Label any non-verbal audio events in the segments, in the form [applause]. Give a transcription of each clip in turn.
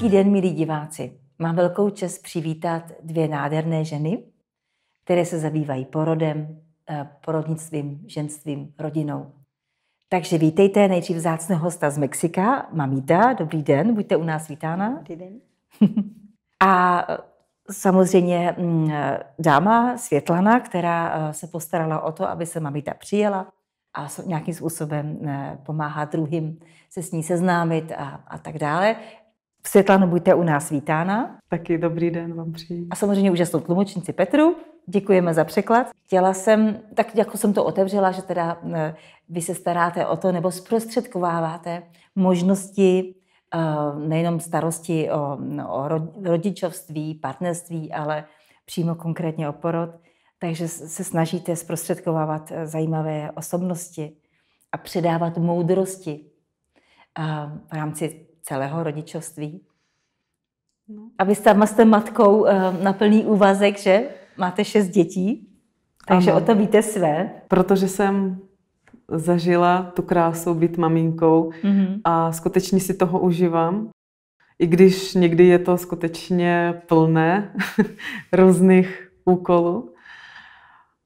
Hezký den, milí diváci. Mám velkou čest přivítat dvě nádherné ženy, které se zabývají porodem, eh, porodnictvím, ženstvím, rodinou. Takže vítejte nejdřív vzácného hosta z Mexika, Mamita. Dobrý den, buďte u nás vítána. Dobrý den. [laughs] A eh, samozřejmě mm, eh, dáma Světlana, která se postarala o to, aby se Mamita přijela a nějakým způsobem pomáhá druhým se s ní seznámit a, a tak dále. Světlano, buďte u nás vítána. Taky dobrý den vám přeji. A samozřejmě úžasnou tlumočníci Petru. Děkujeme za překlad. Chtěla jsem, tak jako jsem to otevřela, že teda eh, vy se staráte o to, nebo zprostředkováváte možnosti eh, nejenom starosti o, no, o rodičovství, partnerství, ale přímo konkrétně o porod. Takže se snažíte zprostředkovávat eh, zajímavé osobnosti a předávat moudrosti v rámci celého rodičovství. No. A vy sama jste matkou eh, na plný úvazek, že? Máte šest dětí, takže ano. o to víte své. Protože jsem zažila tu krásu být maminkou mm-hmm. a skutečně si toho užívám. I když někdy je to skutečně plné [laughs] různých úkolů,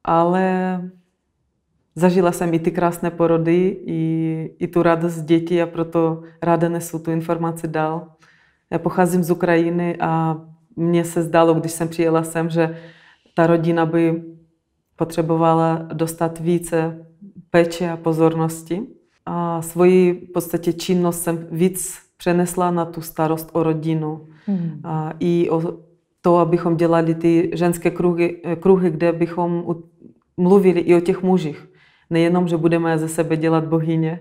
ale zažila jsem i ty krásné porody, i, i tu radost dětí a proto ráda nesu tu informaci dál. Já pocházím z Ukrajiny a mně se zdálo, když jsem přijela sem, že ta rodina by potřebovala dostat více péče a pozornosti. A svoji v podstatě činnost jsem víc přenesla na tu starost o rodinu mm. a i o to, abychom dělali ty ženské kruhy, kruhy kde bychom mluvili i o těch mužích nejenom, že budeme ze sebe dělat bohyně,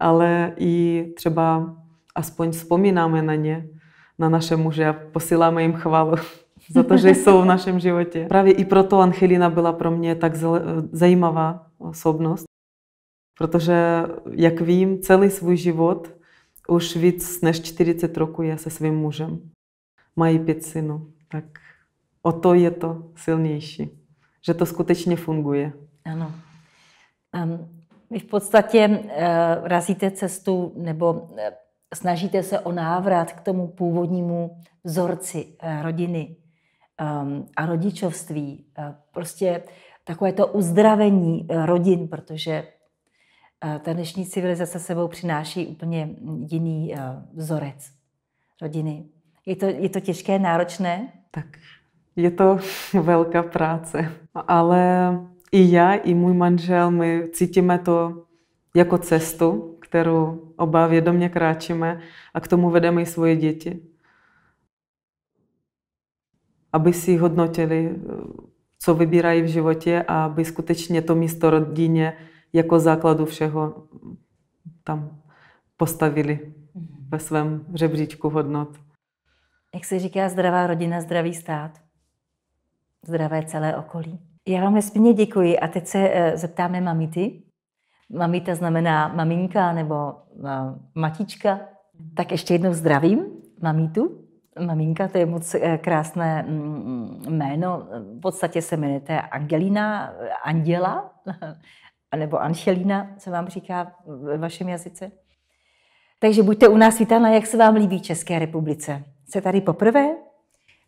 ale i třeba aspoň vzpomínáme na ně, na naše muže a posíláme jim chválu [laughs] za to, že jsou v našem životě. Právě i proto Angelina byla pro mě tak zajímavá osobnost, protože, jak vím, celý svůj život, už víc než 40 roku je se svým mužem. Mají pět synů, tak o to je to silnější, že to skutečně funguje. Ano. Ehm, vy v podstatě eh, razíte cestu nebo eh, snažíte se o návrat k tomu původnímu vzorci eh, rodiny ehm, a rodičovství. Prostě takové to uzdravení rodin, protože ta dnešní civilizace sebou přináší úplně jiný vzorec rodiny. Je to, je to těžké, náročné? Tak je to [laughs] velká práce, ale i já, i můj manžel, my cítíme to jako cestu, kterou oba vědomě kráčíme a k tomu vedeme i svoje děti. Aby si hodnotili, co vybírají v životě a aby skutečně to místo rodině jako základu všeho tam postavili mhm. ve svém žebříčku hodnot. Jak se říká zdravá rodina, zdravý stát? Zdravé celé okolí? Já vám nesmírně děkuji a teď se eh, zeptáme mamity. Mamita znamená maminka nebo eh, matička. Tak ještě jednou zdravím mamitu. Maminka, to je moc eh, krásné mm, jméno. V podstatě se jmenujete Angelina, Anděla, [laughs] nebo Anšelína, co vám říká ve vašem jazyce. Takže buďte u nás vítána, jak se vám líbí České republice. Jste tady poprvé?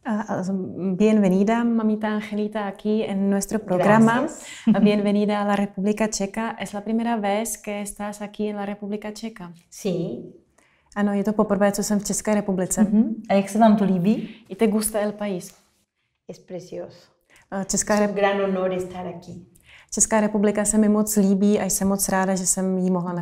Ah, ah, bienvenida, mamita Angelita, aquí en nuestro programa. Ah, bienvenida a la República Checa. ¿Es la primera vez que estás aquí en la República Checa? Sí. Ano, je to poprvé, co jsem v České republice. República Checa. A jak se vám to ¿Y te gusta el país? Es precioso. Česká es un gran honor estar aquí. Česká republika se mi moc líbí a jsem moc ráda, že jsem ji mohla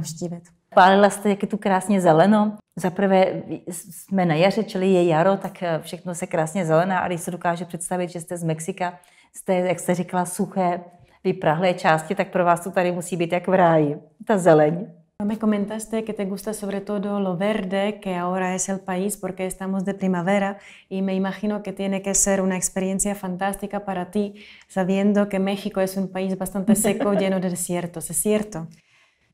Pálila jste, jak je tu krásně zeleno. Zaprvé jsme na jaře, čili je jaro, tak eh, všechno se krásně zelená. A když se dokáže představit, že jste z Mexika, jste, jak jste řekla suché, vyprahlé části, tak pro vás to tady musí být jak v ráji. Ta zeleň. No me comentaste que te gusta sobre todo lo verde, que ahora es el país porque estamos de primavera y me imagino que tiene que ser una experiencia fantástica para ti, sabiendo que México es un país bastante seco, [laughs] lleno de desiertos, ¿es cierto?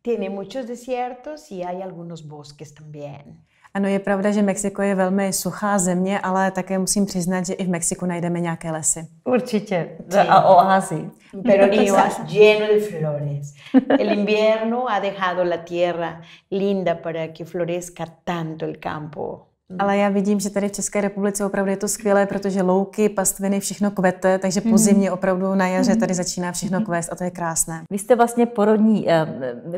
Tiene muchos desiertos y hay algunos bosques también. Ano, je pravda, že Mexiko je velmi suchá země, ale také musím přiznat, že i v Mexiku najdeme nějaké lesy. Určitě. Sí. A sí. Pero oasis [laughs] lleno de flores. El invierno ha dejado la tierra linda para que florezca tanto el campo. Mhm. Ale já vidím, že tady v České republice opravdu je to skvělé, protože louky, pastviny, všechno kvete, takže po mhm. zimě opravdu na jaře mhm. tady začíná všechno kvést a to je krásné. Vy jste vlastně porodní, eh,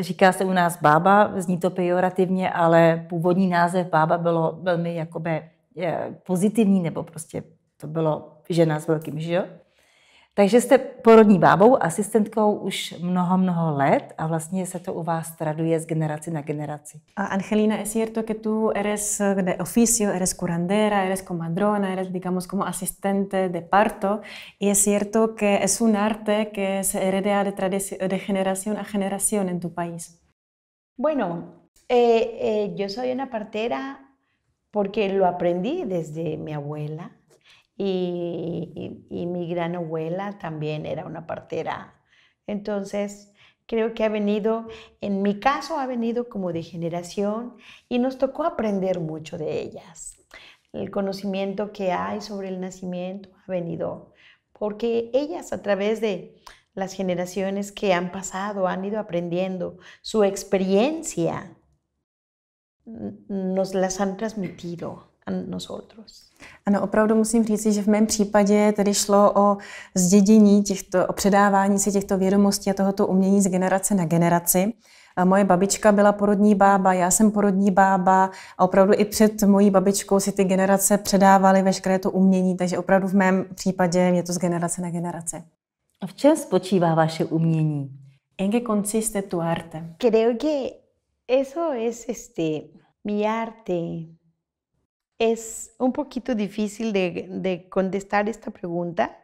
říká se u nás bába, zní to pejorativně, ale původní název bába bylo velmi jakoby eh, pozitivní, nebo prostě to bylo žena s velkým jo? Takže jste porodní bábou, asistentkou už mnoho, mnoho let a vlastně se to u vás traduje z na generaci. Angelina, es cierto que tú eres de oficio, eres curandera, eres comadrona, eres digamos como asistente de parto y es cierto que es un arte que se hereda de, generación a generación en tu país. Bueno, eh, eh, yo soy una partera porque lo aprendí desde mi abuela y, mi gran abuela también era una partera. Entonces, creo que ha venido, en mi caso, ha venido como de generación y nos tocó aprender mucho de ellas. El conocimiento que hay sobre el nacimiento ha venido porque ellas a través de las generaciones que han pasado han ido aprendiendo su experiencia, nos las han transmitido. a nosotros. Ano, opravdu musím říct, že v mém případě tedy šlo o zdědění těchto, o předávání si těchto vědomostí a tohoto umění z generace na generaci. Moje babička byla porodní bába, já jsem porodní bába a opravdu i před mojí babičkou si ty generace předávaly veškeré to umění, takže opravdu v mém případě je to z generace na generaci. A v čem spočívá vaše umění? ¿En qué consiste tu arte? Creo que eso es este mi arte, Es un poquito difícil de, contestar esta pregunta.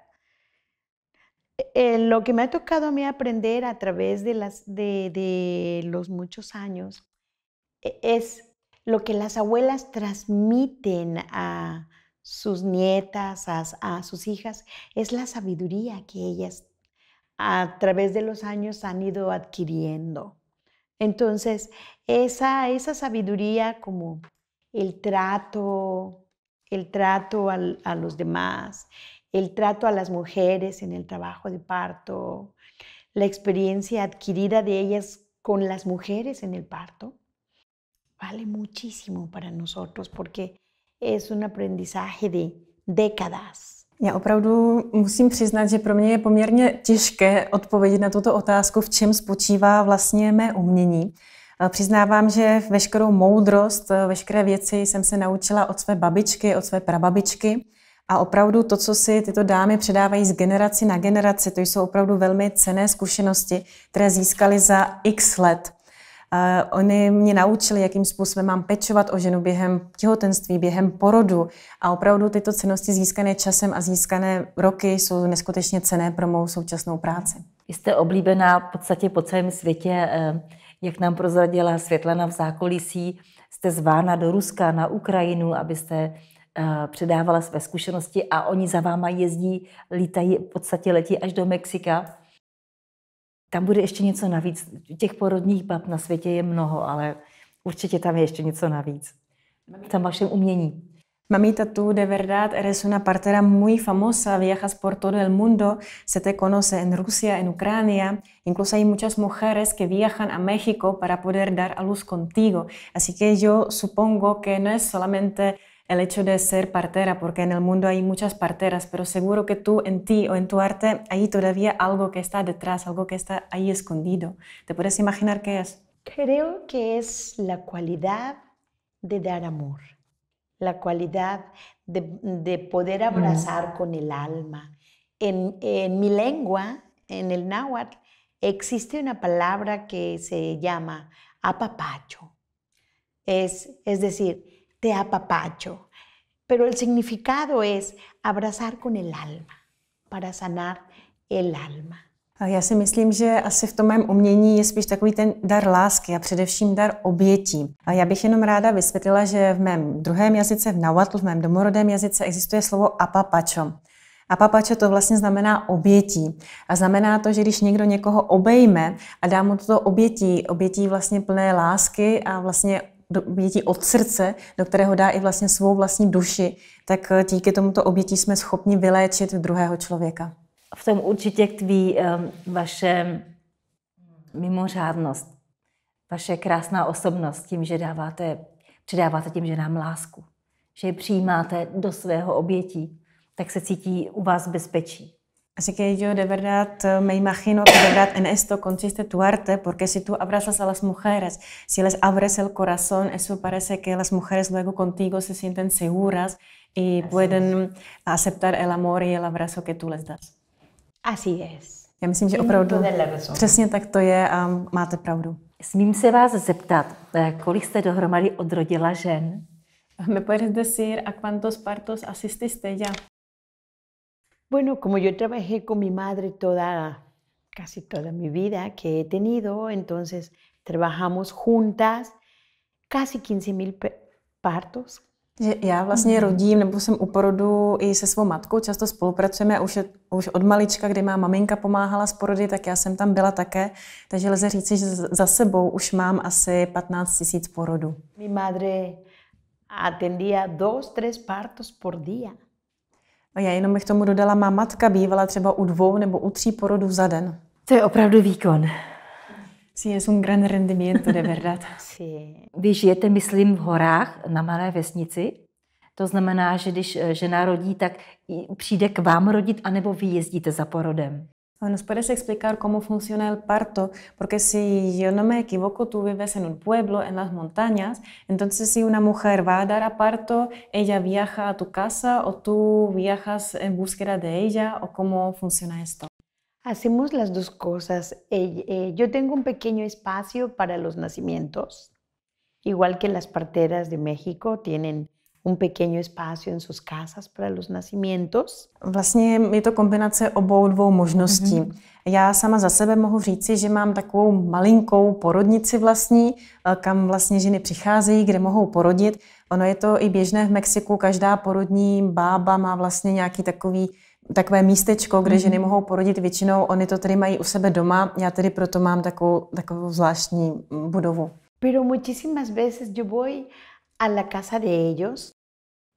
Eh, lo que me ha tocado a mí aprender a través de, las, de, los muchos años e, es lo que las abuelas transmiten a sus nietas, a, sus hijas, es la sabiduría que ellas a través de los años han ido adquiriendo. Entonces, esa, esa sabiduría como el trato, el trato a los demás, el trato a las mujeres en el trabajo de parto, la experiencia adquirida de ellas con las mujeres en el parto, vale muchísimo para nosotros porque es un aprendizaje de décadas. Já opravdu musím přiznat, že pro mě je poměrně difícil responder na esta pregunta v čem spočívá vlastně mé umění. Přiznávám, že veškerou moudrost, eh, veškeré věci jsem se naučila od své babičky, od své prababičky. A opravdu to, co si tyto dámy předávají z generaci na generaci, to jsou opravdu velmi cené zkušenosti, které získaly za x let. Uh, oni mě naučili, jakým způsobem mám pečovat o ženu během těhotenství, během porodu. A opravdu tyto cenosti získané časem a získané roky jsou neskutečně cené pro mou současnou práci. Jste oblíbená v podstatě po celém světě. Uh jak nám prozradila Světlana v zákulisí, jste zvána do Ruska, na Ukrajinu, abyste eh, předávala své zkušenosti a oni za váma jezdí, lítají, v podstatě letí až do Mexika. Tam bude ještě něco navíc. Těch porodních bab na světě je mnoho, ale určitě tam je ještě něco navíc. V tom vašem umění. Mamita, tú de verdad eres una partera muy famosa, viajas por todo el mundo, se te conoce en Rusia, en Ucrania, incluso hay muchas mujeres que viajan a México para poder dar a luz contigo. Así que yo supongo que no es solamente el hecho de ser partera, porque en el mundo hay muchas parteras, pero seguro que tú en ti o en tu arte hay todavía algo que está detrás, algo que está ahí escondido. ¿Te puedes imaginar qué es? Creo que es la cualidad de dar amor la cualidad de, poder abrazar con el alma. En, mi lengua, en el náhuatl, existe una palabra que se llama apapacho. es decir, te apapacho. Pero el significado es abrazar con el alma, para sanar el alma. Já si myslím, že asi v tom mém umění je spíš takový ten dar lásky a především dar obětí. A já bych jenom ráda vysvětlila, že v mém druhém jazyce, v Nahuatl, v mém domorodém jazyce existuje slovo apapacho. A papače to vlastně znamená obětí. A znamená to, že když někdo někoho obejme a dá mu toto obětí, obětí vlastně plné lásky a vlastně obětí od srdce, do kterého dá i vlastně svou vlastní duši, tak díky tomuto obětí jsme schopni vyléčit druhého člověka v tom určitě tkví ehm, vaše mimořádnost, vaše krásná osobnost tím, že dáváte, předáváte tím, že nám lásku, že je přijímáte do svého obětí, tak se cítí u vás bezpečí. Así que yo de verdad eh, me imagino que de verdad en esto consiste tu arte, porque si tú abrazas a las mujeres, si les abres el corazón, eso parece que las mujeres luego contigo se sienten seguras y Así pueden es. aceptar el amor y el abrazo que tú les das. Así es. Já myslím, que opravdu přesně tak to je a máte pravdu. Smím se vás zeptat, eh, kolik jste dohromady odrodila žen? ¿Me puedes decir a cuántos partos asististe ya? Bueno, como yo trabajé con mi madre toda, casi toda mi vida que he tenido, entonces trabajamos juntas casi 15 mil partos Že já vlastně mhm. rodím, nebo jsem u porodu i se svou matkou, často spolupracujeme, už, je, už od malička, kdy má maminka pomáhala s porody, tak já jsem tam byla také, takže lze říci, že za sebou už mám asi 15 tisíc porodů. Mi madre atendía dos, tres partos por día. A já jenom bych tomu dodala, má matka bývala třeba u dvou nebo u tří porodů za den. To je opravdu výkon. Sí, es un gran rendimiento, de verdad. [laughs] sí. Vy žijete, myslím, v horách na malé vesnici? To znamená, že když eh, žena rodí, tak přijde k vám rodit, anebo vy jezdíte za porodem? ¿Nos puedes explicar cómo funciona el parto? Porque si yo no me equivoco, tú vives en un pueblo, en las montañas, entonces si una mujer va a dar a parto, ella viaja a tu casa o tú viajas en búsqueda de ella o cómo funciona esto? Hacemos las dos cosas. Eh, eh, yo tengo un pequeño espacio para los nacimientos, igual que las parteras de México tienen un pequeño espacio en sus casas para los nacimientos. Vlastně je to kombinace obou dvou možností. Mm-hmm. Já sama za sebe mohu říci, že mám takovou malinkou porodnici vlastní, eh, kam vlastně ženy přicházejí, kde mohou porodit. Ono je to i běžné v Mexiku, každá porodní bába má vlastně nějaký takový takové Pero muchísimas veces yo voy a la casa de ellos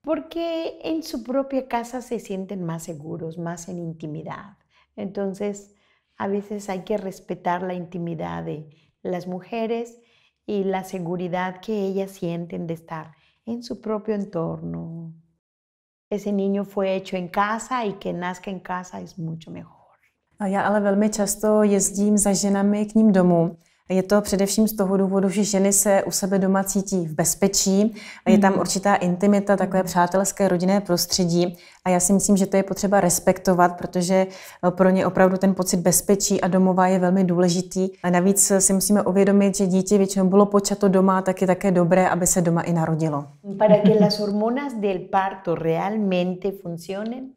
porque en su propia casa se sienten más seguros, más en intimidad. Entonces, a veces hay que respetar la intimidad de las mujeres y la seguridad que ellas sienten de estar en su propio entorno, ese niño fue hecho en casa y que nazca en casa es mucho mejor. A já ale velmi často jezdím za ženami k ním domů je to především z toho důvodu, že ženy se u sebe doma cítí v bezpečí, je tam hmm. určitá intimita, takové hmm. přátelské rodinné prostředí a já si myslím, že to je potřeba respektovat, protože eh, pro ně opravdu ten pocit bezpečí a domova je velmi důležitý. A navíc eh, si musíme uvědomit, že dítě většinou bylo počato doma, tak je také dobré, aby se doma i narodilo. Para que las [laughs] hormonas del parto realmente funcionen,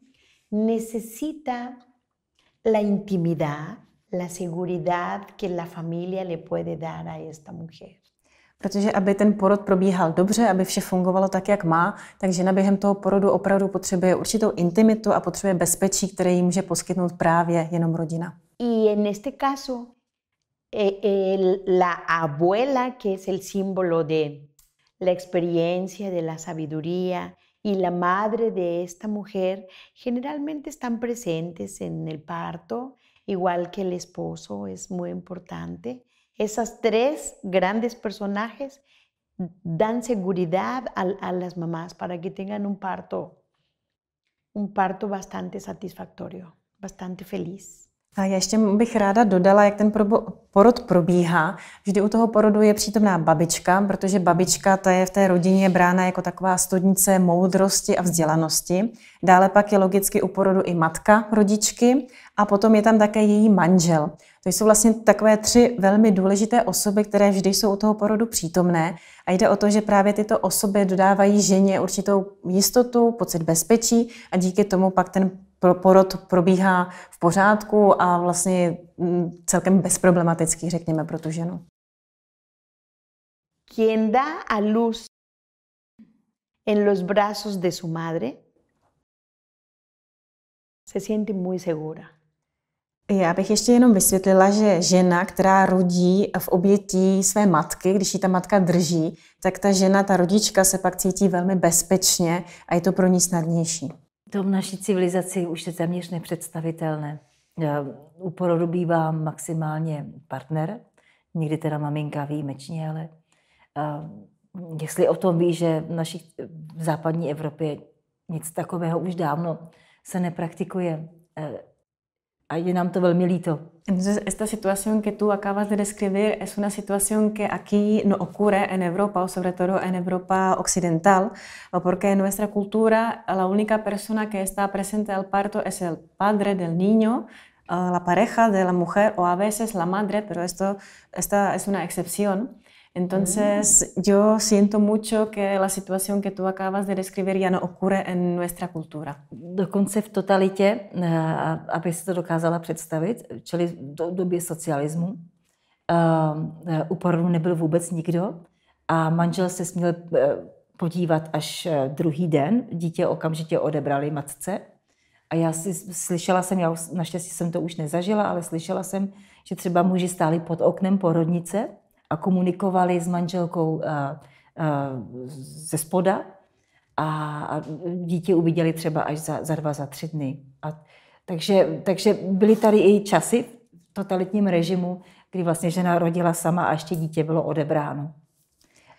necesita la intimidad la seguridad que la familia le puede dar a esta mujer. Porque aby ten porod probíhal dobře, aby vše fungovalo tak, jak má, tak žena během toho porodu opravdu potřebuje určitou intimitu a potřebuje bezpečí, které jí může poskytnout právě jenom rodina. Y en este caso, e, e, la abuela, que es el símbolo de la experiencia, de la sabiduría, y la madre de esta mujer generalmente están presentes en el parto, igual que el esposo es muy importante. Esas tres grandes personajes dan seguridad a, a las mamás para que tengan un parto, un parto bastante satisfactorio, bastante feliz. A ještě bych ráda dodala, jak ten porod probíhá. Vždy u toho porodu je přítomná babička, protože babička ta je v té rodině brána jako taková studnice moudrosti a vzdělanosti. Dále pak je logicky u porodu i matka rodičky a potom je tam také její manžel. To jsou vlastně takové tři velmi důležité osoby, které vždy jsou u toho porodu přítomné. A jde o to, že právě tyto osoby dodávají ženě určitou jistotu, pocit bezpečí a díky tomu pak ten porod probíhá v pořádku a vlastně mm, celkem bezproblematický, řekněme, pro tu ženu. Quien dá a luz en los brazos de su madre se siente muy segura. Já bych ještě jenom vysvětlila, že žena, která rodí v obětí své matky, když ji ta matka drží, tak ta žena, ta rodička se pak cítí velmi bezpečně a je to pro ní snadnější to v naší civilizaci už je téměř nepředstavitelné. U porodu bývá maximálně partner, někdy teda maminka výjimečně, ale jestli o tom ví, že v naší v západní Evropě nic takového už dávno se nepraktikuje e, a je nám to velmi líto. Entonces, esta situación que tú acabas de describir es una situación que aquí no ocurre en Europa, o sobre todo en Europa occidental, porque en nuestra cultura la única persona que está presente al parto es el padre del niño, la pareja de la mujer o a veces la madre, pero esto, esta es una excepción. Entonces, mm. yo siento mucho que la situación que tú acabas de describir ya no ocurre en nuestra cultura. Dokonce v totalitě, eh, aby si to dokázala představit, čili do době socialismu, eh, eh, u porodu nebyl vůbec nikdo a manžel se směl podívat až druhý den. Dítě okamžitě odebrali matce. A já si slyšela jsem, já naštěstí jsem to už nezažila, ale slyšela jsem, že třeba muži stáli pod oknem porodnice komunikovali s manželkou eh, eh, ze spoda a dítě uviděli třeba až za, za dva, za tři dny. A, takže, takže byly tady i časy v totalitním režimu, kdy vlastně žena rodila sama a ještě dítě bylo odebráno.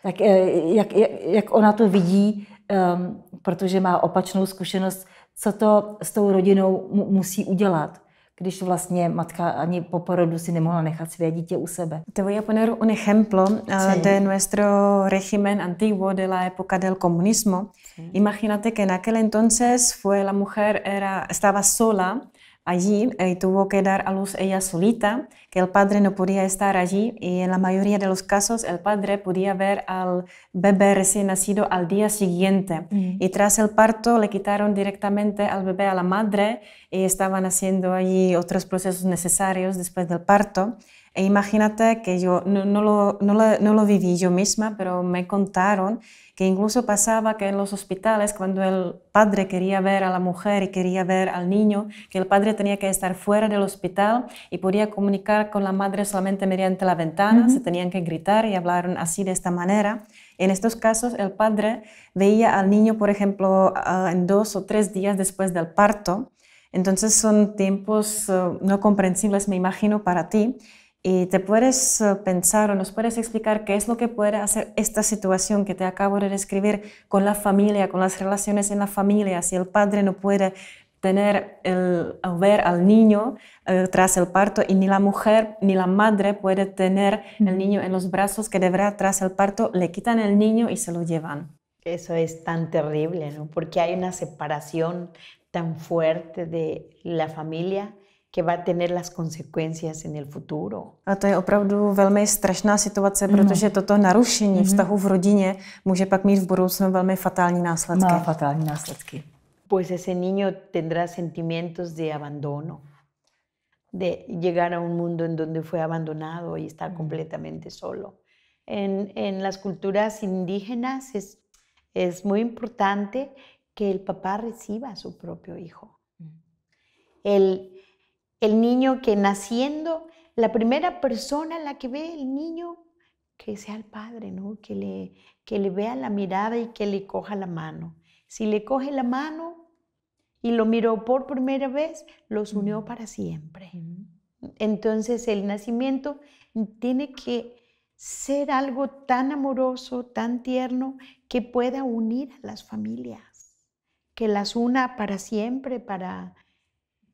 Tak eh, jak, jak ona to vidí, ehm, protože má opačnou zkušenost, co to s tou rodinou musí udělat když vlastně matka ani po porodu si nemohla nechat své dítě u sebe. To voy a poner un ejemplo eh, sí. de nuestro régimen antiguo de la época del comunismo. Sí. Imagínate que en aquel entonces fue la mujer era estaba sola allí y eh, tuvo que dar a luz ella solita, que el padre no podía estar allí y en la mayoría de los casos el padre podía ver al bebé recién nacido al día siguiente. Mm. Y tras el parto le quitaron directamente al bebé a la madre y estaban haciendo allí otros procesos necesarios después del parto. E imagínate que yo no, lo, no, no, lo, viví yo misma, pero me contaron que incluso pasaba que en los hospitales, cuando el padre quería ver a la mujer y quería ver al niño, que el padre tenía que estar fuera del hospital y podía comunicar con la madre solamente mediante la ventana, se tenían que gritar y hablaron así de esta manera. En estos casos, el padre veía al niño, por ejemplo, en dos o tres días después del parto. Entonces son tiempos eh, no comprensibles, me imagino, para ti. Y te puedes eh, pensar o nos puedes explicar qué es lo que puede hacer esta situación que te acabo de describir con la familia, con las relaciones en la familia, si el padre no puede tener el ver al niño eh, tras el parto y ni la mujer ni la madre puede tener el niño en los brazos que deberá tras el parto le quitan el niño y se lo llevan. Eso es tan terrible, ¿no? Porque hay una separación tan fuerte de la familia que va a tener las consecuencias en el futuro. A to je opravdu velmi strašná situace, porque protože toto narušení mm-hmm. vztahu v rodině může pak mít v budoucnu velmi fatální následky. Má fatální následky. Pues ese niño tendrá sentimientos de abandono, de llegar a un mundo en donde fue abandonado y está completamente solo. En, en las culturas indígenas es, es muy importante que el papá reciba a su propio hijo. El, el niño que naciendo, la primera persona a la que ve el niño, que sea el padre, ¿no? Que le, que le vea la mirada y que le coja la mano. Si le coge la mano y lo miró por primera vez, los unió para siempre. Entonces el nacimiento tiene que ser algo tan amoroso, tan tierno, que pueda unir a las familias, que las una para siempre, para,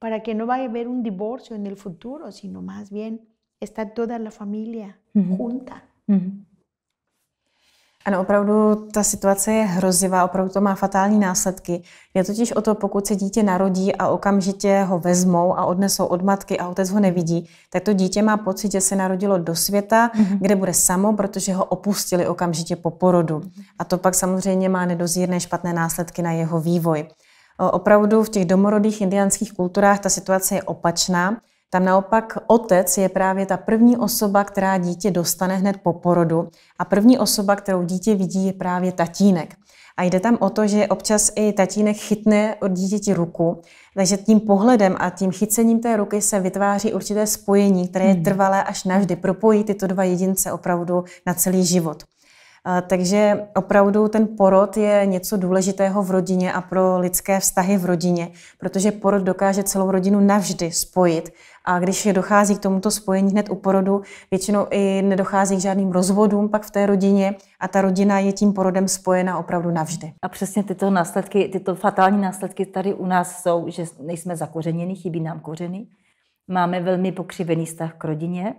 para que no vaya a haber un divorcio en el futuro, sino más bien está toda la familia uh -huh. junta. Uh -huh. Ano, opravdu ta situace je hrozivá, opravdu to má fatální následky. Je totiž o to, pokud se dítě narodí a okamžitě ho vezmou a odnesou od matky a otec ho nevidí, tak to dítě má pocit, že se narodilo do světa, mm-hmm. kde bude samo, protože ho opustili okamžitě po porodu. A to pak samozřejmě má nedozírné špatné následky na jeho vývoj. Opravdu v těch domorodých indiánských kulturách ta situace je opačná. Tam naopak otec je právě ta první osoba, která dítě dostane hned po porodu a první osoba, kterou dítě vidí, je právě tatínek. A jde tam o to, že občas i tatínek chytne od dítěti ruku, takže tím pohledem a tím chycením té ruky se vytváří určité spojení, které je hmm. trvalé až navždy, propojí tyto dva jedince opravdu na celý život. Takže opravdu ten porod je něco důležitého v rodině a pro lidské vztahy v rodině, protože porod dokáže celou rodinu navždy spojit. A když dochází k tomuto spojení hned u porodu, většinou i nedochází k žádným rozvodům pak v té rodině a ta rodina je tím porodem spojena opravdu navždy. A přesně tyto následky, tyto fatální následky tady u nás jsou, že nejsme zakořeněni, chybí nám kořeny, máme velmi pokřivený vztah k rodině,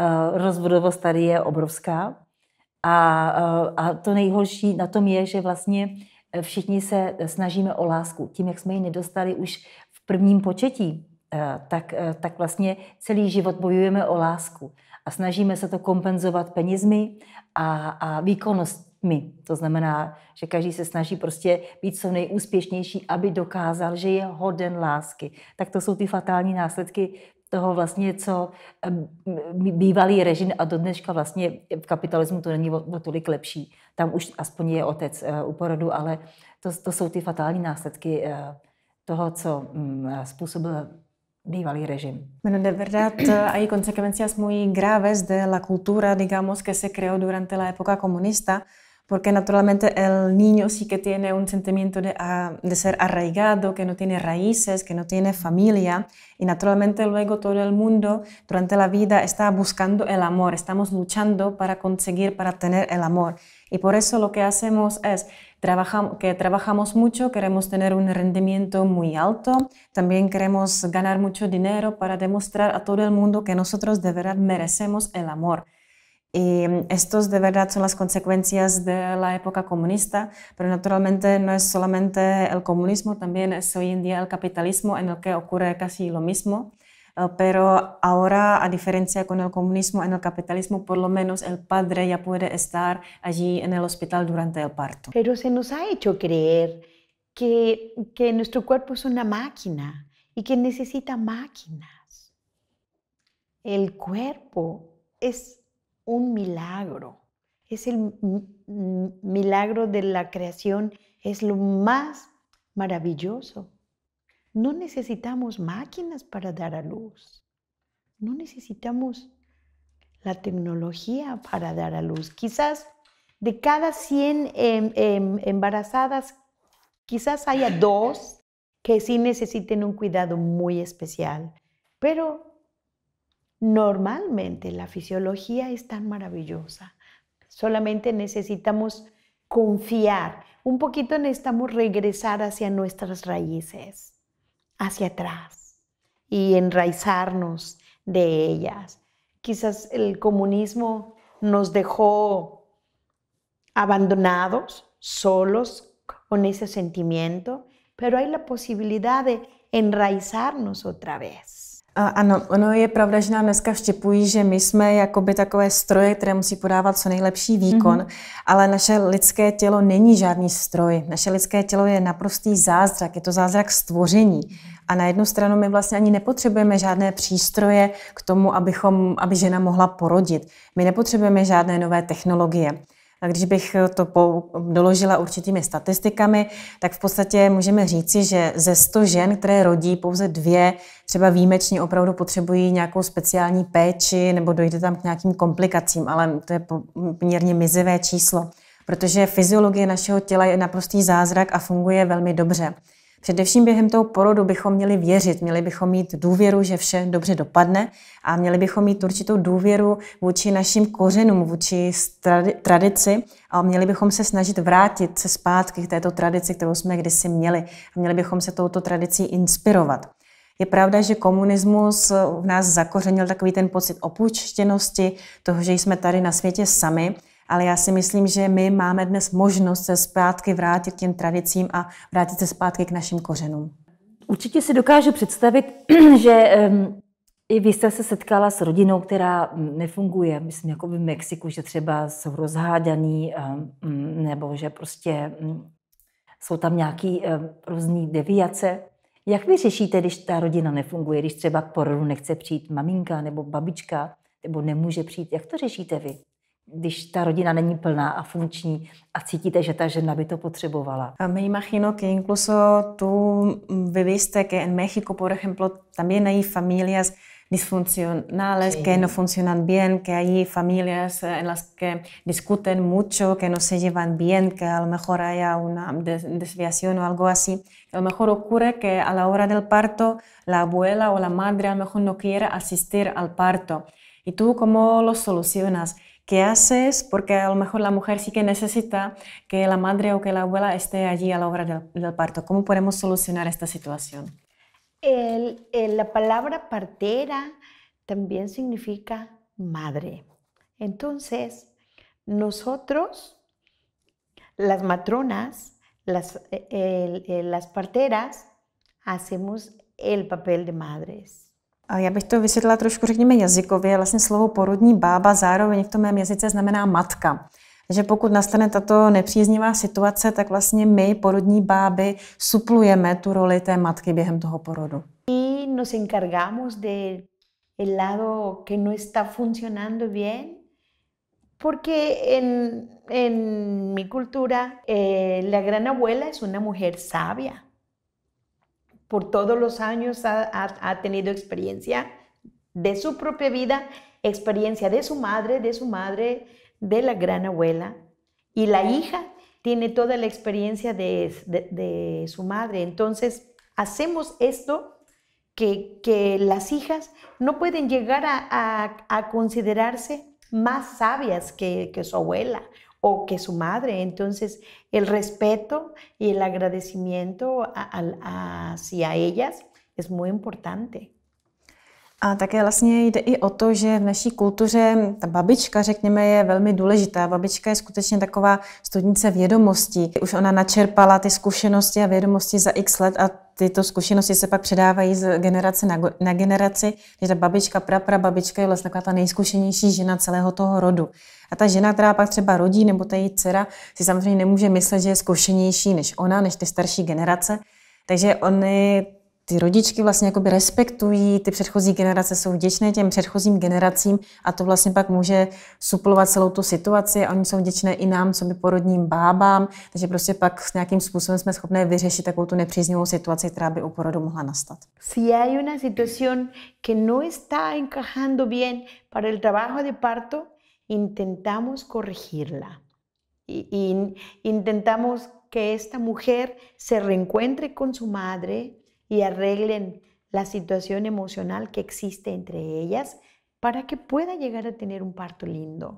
eh, rozvodovost tady je obrovská, a, eh, a to nejhorší na tom je, že vlastně eh, všichni se snažíme o lásku. Tím, jak jsme ji nedostali už v prvním početí, eh, tak, tak vlastně celý život bojujeme o lásku a snažíme se to kompenzovat penězmi a, a výkonnostmi. To znamená, že každý se snaží prostě být co nejúspěšnější, aby dokázal, že je hoden lásky. Tak to jsou ty fatální následky toho vlastně, co bývalý režim a do dneška vlastně v kapitalismu to není o, tolik lepší. Tam už aspoň je otec eh, u porodu, ale to, to jsou ty fatální následky eh, toho, co mm, způsobil bývalý režim. Bueno, de verdad eh, hay consecuencias muy graves de la cultura, digamos, que se creó durante la época comunista. porque naturalmente el niño sí que tiene un sentimiento ah, de, ser arraigado, que no tiene raíces, que no tiene familia, y naturalmente luego todo el mundo durante la vida está buscando el amor, estamos luchando para conseguir, para tener el amor. Y por eso lo que hacemos es que trabajamos mucho, queremos tener un rendimiento muy alto, también queremos ganar mucho dinero para demostrar a todo el mundo que nosotros de verdad merecemos el amor. Y mm, estos de verdad son las consecuencias de la época comunista, pero naturalmente no es solamente el comunismo, también es hoy en día el capitalismo en el que ocurre casi lo mismo. Eh, pero ahora, a diferencia con el comunismo, en el capitalismo por lo menos el padre ya puede estar allí en el hospital durante el parto. Pero se nos ha hecho creer que, que nuestro cuerpo es una máquina y que necesita máquinas. El cuerpo es un milagro. Es el milagro de la creación, es lo más maravilloso. No necesitamos máquinas para dar a luz. No necesitamos la tecnología para dar a luz. Quizás de cada 100 em, em, embarazadas, quizás haya dos que sí necesiten un cuidado muy especial, pero Normalmente la fisiología es tan maravillosa. Solamente necesitamos confiar. Un poquito necesitamos regresar hacia nuestras raíces, hacia atrás y enraizarnos de ellas. Quizás el comunismo nos dejó abandonados, solos con ese sentimiento, pero hay la posibilidad de enraizarnos otra vez. ano, ono je pravda, že nám dneska vštěpují, že my jsme jakoby takové stroje, které musí podávat co nejlepší výkon, mm-hmm. ale naše lidské tělo není žádný stroj. Naše lidské tělo je naprostý zázrak, je to zázrak stvoření. A na jednu stranu my vlastně ani nepotřebujeme žádné přístroje k tomu, abychom, aby žena mohla porodit. My nepotřebujeme žádné nové technologie. A když bych eh, to doložila určitými statistikami, tak v podstatě můžeme říci, že ze 100 žen, které rodí, pouze dvě třeba výjimečně opravdu potřebují nějakou speciální péči nebo dojde tam k nějakým komplikacím, ale to je poměrně mizivé číslo protože fyziologie našeho těla je naprostý zázrak a funguje velmi dobře. Především během toho porodu bychom měli věřit, měli bychom mít důvěru, že vše dobře dopadne a měli bychom mít určitou důvěru vůči našim kořenům, vůči tradici a měli bychom se snažit vrátit se zpátky k této tradici, kterou jsme kdysi měli a měli bychom se touto tradicí inspirovat. Je pravda, že komunismus v nás zakořenil takový ten pocit opuštěnosti, toho, že jsme tady na světě sami, ale já si myslím, že my máme dnes možnost se zpátky vrátit k těm tradicím a vrátit se zpátky k našim kořenům. Určitě si dokážu představit, [clears throat] že ehm, i vy jste se setkala s rodinou, která mm, nefunguje, myslím, jako v Mexiku, že třeba jsou rozhádaný, ehm, mm, nebo že prostě mm, jsou tam nějaké ehm, různé deviace. Jak vy řešíte, když ta rodina nefunguje, když třeba k porodu nechce přijít maminka nebo babička, nebo nemůže přijít? Jak to řešíte vy? když ta no není plná a funkční a cítíte, to Me imagino que incluso tú viviste que en México, por ejemplo, también hay familias disfuncionales, que no funcionan bien, que hay familias eh, en las que discuten mucho, que no se llevan bien, que a lo mejor haya una desviación o algo así. A lo mejor ocurre que a la hora del parto la abuela o la madre a lo mejor no quiere asistir al parto. ¿Y tú cómo lo solucionas? ¿Qué haces porque a lo mejor la mujer sí que necesita que la madre o que la abuela esté allí a la hora del, parto. ¿Cómo podemos solucionar esta situación? la palabra partera también significa madre. Entonces, nosotros, las matronas, las, eh, eh, las parteras, hacemos el papel de madres. A já bych to vysvětlila trošku, řekněme, jazykově. Vlastně slovo porodní bába zároveň v tom mém jazyce znamená matka. Takže pokud nastane tato nepříznivá situace, tak vlastně my, porodní báby, suplujeme tu roli té matky během toho porodu. Y nos encargamos de el lado que no está funcionando bien, porque en, en mi cultura eh, la gran abuela es una mujer sabia. por todos los años ha, tenido experiencia de su propia vida, experiencia de su madre, de su madre, de la gran abuela. Y la hija tiene toda la experiencia de, su madre. Entonces, hacemos esto que, que, las hijas no pueden llegar a, a, a considerarse más sabias que, que, su abuela o que su madre. Entonces, el respeto y el agradecimiento hacia ellas es muy importante. A také vlastně jde i o to, že v naší kultuře ta babička, řekněme, je velmi důležitá. Babička je skutečně taková studnice vědomostí. Už ona načerpala ty zkušenosti a vědomosti za x let a tyto zkušenosti se pak předávají z generace na, na generaci, že ta babička, babička je vlastně taková ta nejzkušenější žena celého toho rodu. A ta žena, která pak třeba rodí, nebo ta její dcera, si samozřejmě nemůže myslet, že je zkušenější než ona, než ty starší generace. Takže oni ty rodičky vlastně jakoby respektují, ty předchozí generace jsou vděčné těm předchozím generacím a to vlastně pak může suplovat celou tu situaci a oni jsou vděčné i nám, co by porodním bábám, takže prostě pak s nějakým způsobem jsme schopné vyřešit takovou tu nepříznivou situaci, která by u porodu mohla nastat. Si hay una situación que no está encajando bien para el trabajo de parto, intentamos corregirla. Y, intentamos que esta mujer se reencuentre con su madre, y arreglen la situación emocional que existe entre ellas para que pueda llegar a tener un parto lindo.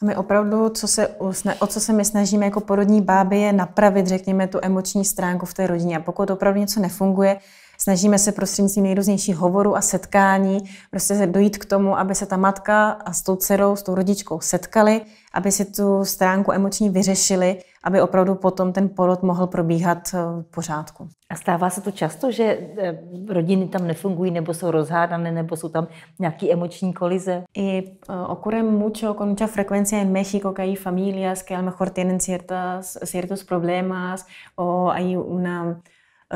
A my opravdu, co se, o co se my snažíme jako porodní báby, je napravit, řekněme, tu emoční stránku v té rodině. A pokud opravdu něco nefunguje, snažíme se prostřednictvím nejrůznějších hovorů a setkání prostě dojít k tomu, aby se ta matka a s tou dcerou, s tou rodičkou setkali, aby si tu stránku emoční vyřešili, aby opravdu potom ten porod mohl probíhat eh, v pořádku. A stává se to často, že eh, rodiny tam nefungují, nebo jsou rozhádané, nebo jsou tam nějaké emoční kolize? I eh, okurem mucho, con mucha frecuencia en México, que hay familias que a lo mejor tienen ciertas, ciertos problemas o hay una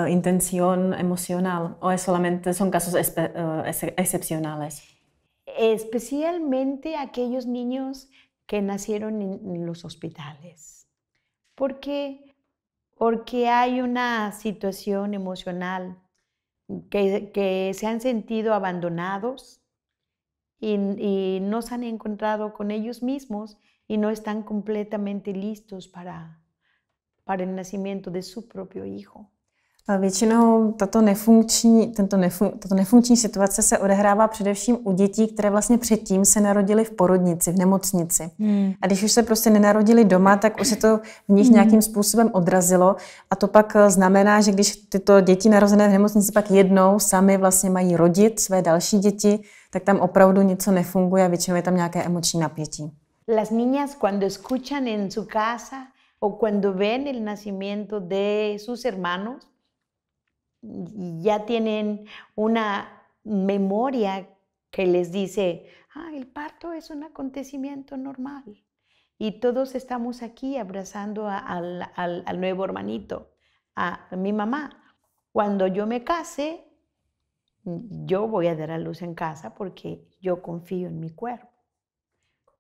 Eh, intención emocional o es solamente son casos eh, excepcionales? Especialmente aquellos niños que nacieron en, los hospitales. ¿Por qué? Porque hay una situación emocional que, se han sentido abandonados y, y no se han encontrado con ellos mismos y no están completamente listos para, para el nacimiento de su propio hijo. Většinou tato nefunkční, tento nefunk, tato nefunkční situace se odehrává především u dětí, které vlastně předtím se narodily v porodnici, v nemocnici. Hmm. A když už se prostě nenarodili doma, tak už se to v nich hmm. nějakým způsobem odrazilo. A to pak eh, znamená, že když tyto děti narozené v nemocnici pak jednou sami vlastně mají rodit své další děti, tak tam opravdu něco nefunguje a většinou je tam nějaké emoční napětí. Las niñas cuando escuchan en su casa o cuando ven el nacimiento de sus hermanos, ya tienen una memoria que les dice, ah, el parto es un acontecimiento normal y todos estamos aquí abrazando al, al, nuevo hermanito, a mi mamá. Cuando yo me case, yo voy a dar a luz en casa porque yo confío en mi cuerpo.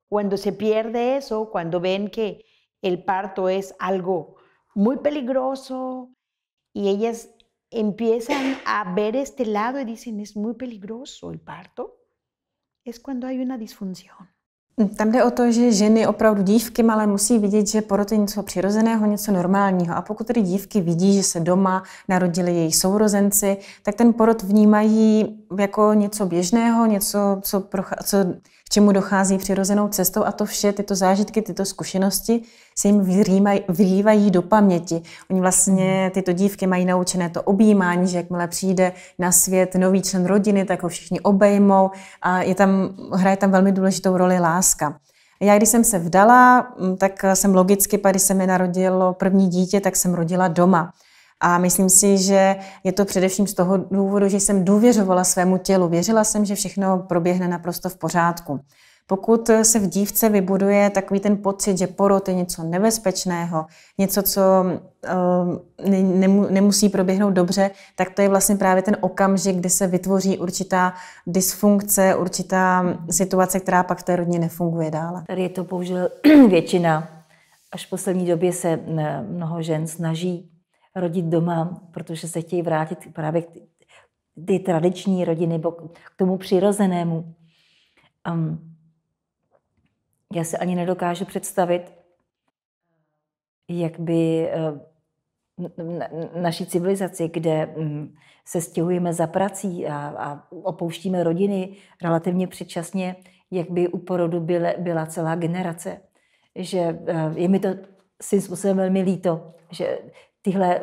Cuando se pierde eso, cuando ven que el parto es algo muy peligroso y ellas empiezan a ver este lado y dicen es muy peligroso el parto, es cuando hay una disfunción. Mm, tam jde o to, že ženy, opravdu dívky malé, musí vidět, že porod je něco přirozeného, něco normálního. A pokud tedy dívky vidí, že se doma narodili její sourozenci, tak ten porod vnímají jako něco běžného, něco, co, procha- co k čemu dochází přirozenou cestou a to vše, tyto zážitky, tyto zkušenosti se jim vyrývají do paměti. Oni vlastně, mm. tyto dívky mají naučené to objímání, že jakmile přijde na svět nový člen rodiny, tak ho všichni obejmou a je tam, hraje tam velmi důležitou roli láska. Já, když jsem se vdala, tak jsem logicky, když se mi narodilo první dítě, tak jsem rodila doma. A myslím si, že je to především z toho důvodu, že jsem důvěřovala svému tělu. Věřila jsem, že všechno proběhne naprosto v pořádku. Pokud se v dívce vybuduje takový ten pocit, že porod je něco nebezpečného, něco, co ehm, ne, nemusí proběhnout dobře, tak to je vlastně právě ten okamžik, kdy se vytvoří určitá dysfunkce, určitá situace, která pak v té rodině nefunguje dále. Tady je to bohužel [clears throat] většina. Až v poslední době se mnoho žen snaží rodit doma, protože se chtějí vrátit právě k ty tradiční rodiny nebo k tomu přirozenému. Um, já si ani nedokážu představit, jak by eh, naší civilizaci, kde mm, se stěhujeme za prací a, a opouštíme rodiny relativně předčasně, jak by u porodu byla, byla celá generace. Že eh, je mi to svým způsobem velmi líto, že tyhle eh,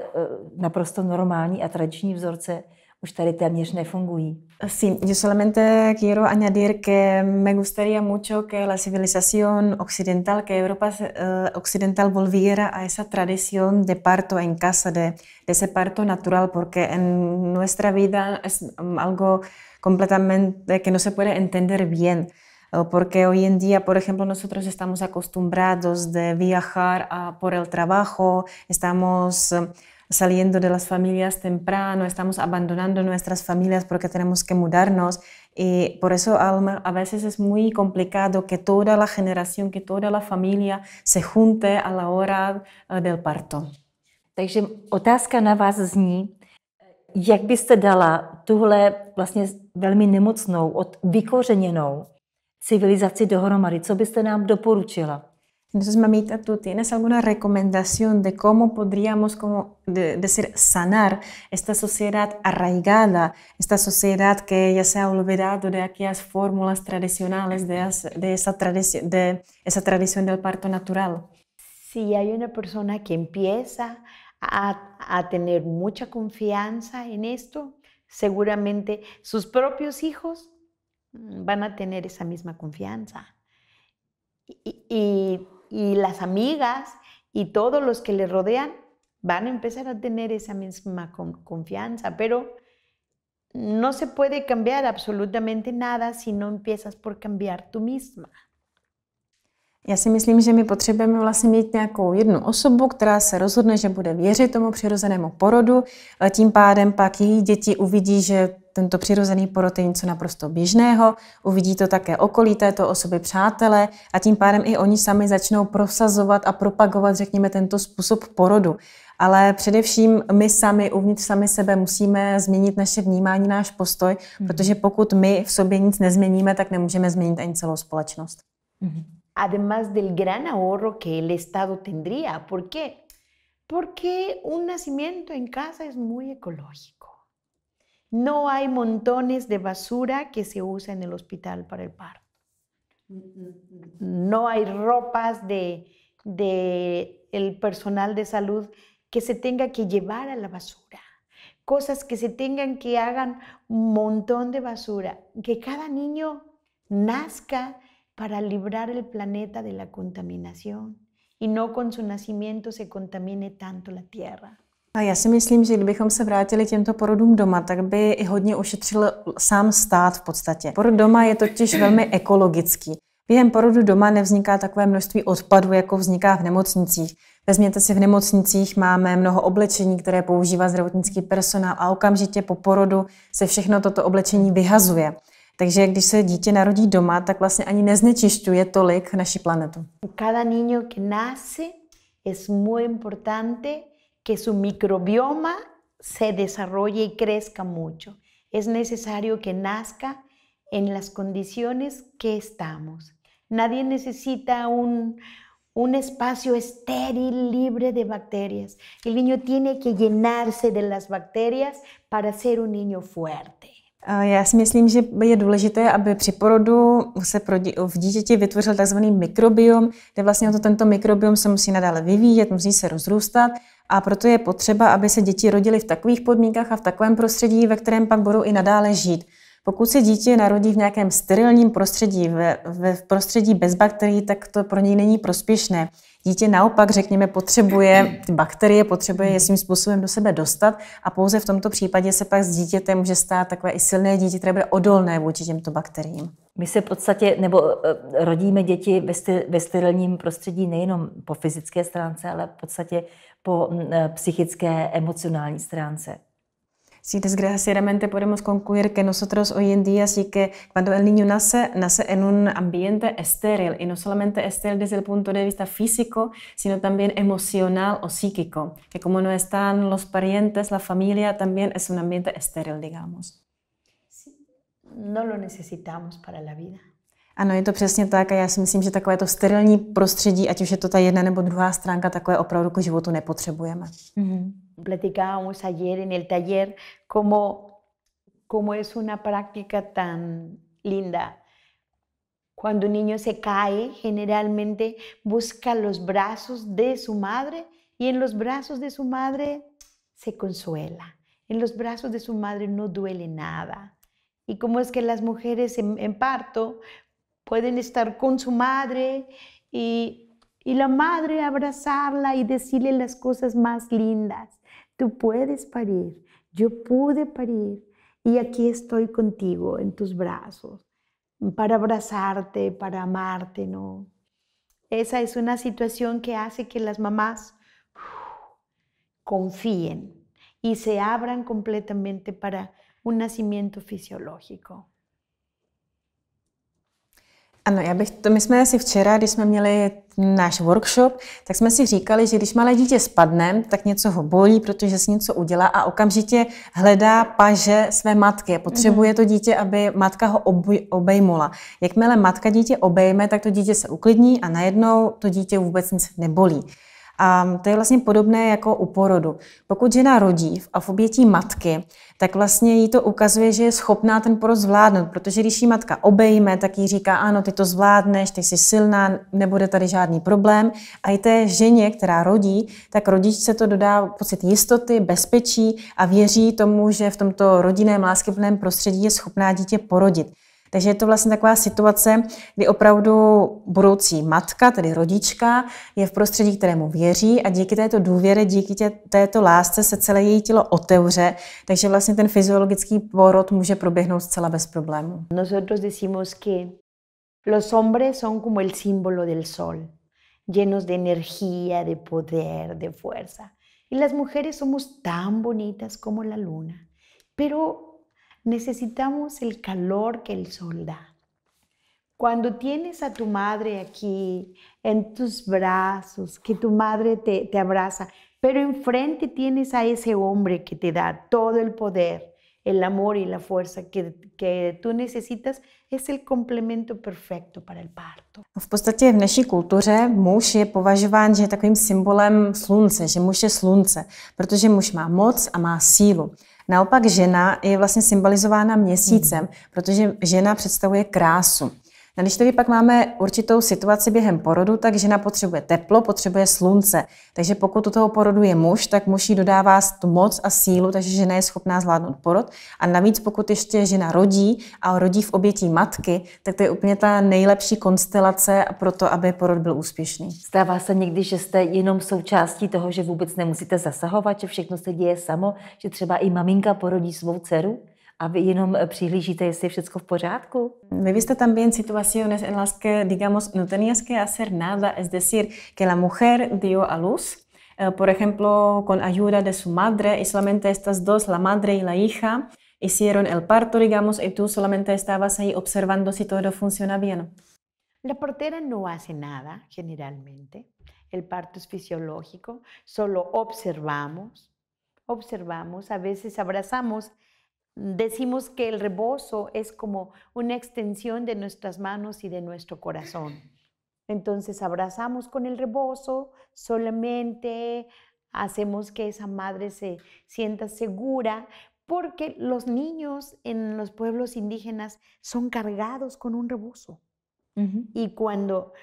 naprosto normální a tradiční vzorce už tady téměř nefungují. Sí, yo solamente quiero añadir que me gustaría mucho que la civilización occidental, que Europa uh, occidental volviera a esa tradición de parto en casa, de, de ese parto natural, porque en nuestra vida es algo completamente que no se puede entender bien. porque hoy en día, por ejemplo, nosotros estamos acostumbrados de viajar por el trabajo, estamos eh, saliendo de las familias temprano, estamos abandonando nuestras familias porque tenemos que mudarnos. Y por eso Alma, a veces es muy complicado que toda la generación, que toda la familia se junte a la hora eh, del parto. Takže otázka na vás zní, jak byste dala tuhle vlastně velmi nemocnou, od, vykořeněnou civilizaci dohromady. Co byste nám doporučila? Entonces, mamita, ¿tú tienes alguna recomendación de cómo podríamos como de, decir, sanar esta sociedad arraigada, esta sociedad que ya se ha olvidado de aquellas fórmulas tradicionales, de, esa, de de esa tradición del parto natural? Si hay una persona que empieza a, a tener mucha confianza en esto, seguramente sus propios hijos Mm, van a tener esa misma confianza. Y, y, y las amigas y todos los que le rodean van a empezar a tener esa misma confianza, pero no se puede cambiar absolutamente nada si no empiezas por cambiar tú misma. Já si myslím, že my potřebujeme vlastně mít nějakou jednu osobu, která se rozhodne, že bude věřit tomu přirozenému porodu. Tím pádem pak její děti uvidí, že tento přirozený porod je něco naprosto běžného, uvidí to také okolí této osoby přátelé a tím pádem i oni sami začnou prosazovat a propagovat, řekněme, tento způsob porodu. Ale především my sami, uvnitř sami sebe, musíme změnit naše vnímání, náš postoj, mm. protože pokud my v sobě nic nezměníme, tak nemůžeme změnit ani celou společnost. Mm. Además del gran ahorro que el Estado tendría. ¿Por qué? Porque un nacimiento en casa es muy ecológico. No hay montones de basura que se usa en el hospital para el parto. Mm, mm, mm. No hay ropas de, el personal de salud que se tenga que llevar a la basura cosas que se tengan que hagan un montón de basura, que cada niño nazca para librar el planeta de la contaminación y no con su nacimiento se contamine tanto la tierra. A já si myslím, že kdybychom se vrátili těmto porodům doma, tak by i hodně ušetřil sám stát v podstatě. Porod doma je totiž [clears throat] velmi ekologický. Během porodu doma nevzniká takové množství odpadu, jako vzniká v nemocnicích. Vezměte si, v nemocnicích máme mnoho oblečení, které používá zdravotnický personál a okamžitě po porodu se všechno toto oblečení vyhazuje. Takže když se dítě narodí doma, tak vlastně ani neznečišťuje tolik naši planetu. Cada niño que nace es muy importante que su microbioma se desarrolle y crezca mucho. Es necesario que nazca en las condiciones que estamos. Nadie necesita un, un espacio estéril, libre de bacterias. El niño tiene que llenarse de las bacterias para ser un niño fuerte. Já si myslím, že je důležité, aby při porodu se el v dítěti vytvořil tzv. mikrobiom, kde vlastně to tento mikrobiom se musí nadále vyvíjet, musí se rozrůstat A proto je potřeba, aby se děti rodily v takových podmínkách a v takovém prostředí, ve kterém pak budou i nadále žít. Pokud se dítě narodí v nějakém sterilním prostředí, ve, ve v prostředí bez bakterií, tak to pro něj není prospěšné. Dítě naopak, řekněme, potřebuje ty bakterie, potřebuje je svým způsobem do sebe dostat a pouze v tomto případě se pak s dítětem může stát takové i silné dítě, které bude odolné vůči těmto bakteriím. My se v podstatě, nebo eh, rodíme děti ve, styr, ve sterilním prostředí nejenom po fyzické stránce, ale v podstatě po mm, emocional eh, emocionální stránce. Sí, desgraciadamente podemos concluir que nosotros hoy en día sí que cuando el niño nace, nace en un ambiente estéril y no solamente estéril desde el punto de vista físico, sino también emocional o psíquico, que como no están los parientes, la familia, también es un ambiente estéril, digamos. Sí, no lo necesitamos para la vida. Ano, je to přesně tak a já si myslím, že takové to sterilní prostředí, ať už je to ta jedna nebo druhá stránka, takové opravdu k životu nepotřebujeme. Mm-hmm. Platicábamos ayer en el taller como, cómo es una práctica tan linda. Cuando un niño se cae, generalmente busca los brazos de su madre y en los brazos de su madre se consuela. En los brazos de su madre no duele nada. Y cómo es que las mujeres en parto pueden estar con su madre y, la madre abrazarla y decirle las cosas más lindas. Tú puedes parir, yo pude parir y aquí estoy contigo en tus brazos para abrazarte, para amarte, ¿no? Esa es una situación que hace que las mamás confíen y se abran completamente para un nacimiento fisiológico. Ano, já bych to, my jsme si včera, když jsme měli náš workshop, tak jsme si říkali, že když malé dítě spadne, tak něco ho bolí, protože si něco udělá a okamžitě hledá paže své matky. Potřebuje mhm. to dítě, aby matka ho obejmula. Jakmile matka dítě obejme, tak to dítě se uklidní a najednou to dítě vůbec nic nebolí. A to je vlastně podobné jako u porodu. Pokud žena rodí a v obětí matky, tak vlastně jí to ukazuje, že je schopná ten porod zvládnout, protože když jí matka obejme, tak jí říká, ano, ty to zvládneš, ty jsi silná, nebude tady žádný problém. A i té ženě, která rodí, tak rodič se to dodá pocit jistoty, bezpečí a věří tomu, že v tomto rodinném láskyplném prostředí je schopná dítě porodit. Takže je to vlastně taková situace, kdy opravdu budoucí matka, tedy rodička, je v prostředí, kterému věří a díky této důvěře, díky tě, této lásce se celé její tělo otevře, takže vlastně ten fyziologický porod může proběhnout zcela bez problémů. Nosotros decimos que los hombres son como el símbolo del sol, llenos de energía, de poder, de fuerza. Y las mujeres somos tan bonitas como la luna, pero necesitamos el calor que el sol da. Cuando tienes a tu madre aquí, en tus brazos, que tu madre te, abraza, pero enfrente tienes a ese hombre que te da todo el poder, el amor y la fuerza que, tú necesitas, es el complemento perfecto para el parto. V v naší je považován, takovým symbolem slunce, že muž je slunce, protože moc a sílu. Naopak žena je vlastně symbolizována měsícem, hmm. protože žena představuje krásu. No, když tedy pak máme určitou situaci během porodu, tak žena potřebuje teplo, potřebuje slunce. Takže pokud u toho porodu je muž, tak muž jí dodává tu moc a sílu, takže žena je schopná zvládnout porod. A navíc, pokud ještě žena rodí a rodí v obětí matky, tak to je úplně ta nejlepší konstelace pro to, aby porod byl úspěšný. Stává se někdy, že jste jenom součástí toho, že vůbec nemusíte zasahovat, že všechno se děje samo, že třeba i maminka porodí svou dceru? a visto eh, también situaciones en las que, digamos, no tenías que hacer nada, es decir, que la mujer dio a luz eh, por ejemplo, con ayuda de su madre, y solamente estas dos, la madre y la hija, hicieron el parto, digamos, y tú solamente estabas ahí observando si todo funciona bien. La portera no hace nada, generalmente. El parto es fisiológico, solo observamos, observamos, a veces abrazamos Decimos que el rebozo es como una extensión de nuestras manos y de nuestro corazón. Entonces abrazamos con el rebozo, solamente hacemos que esa madre se sienta segura, porque los niños en los pueblos indígenas son cargados con un rebozo. Y cuando,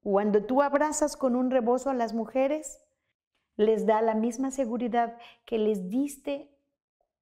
cuando tú abrazas con un rebozo a las mujeres, les da la misma seguridad que les diste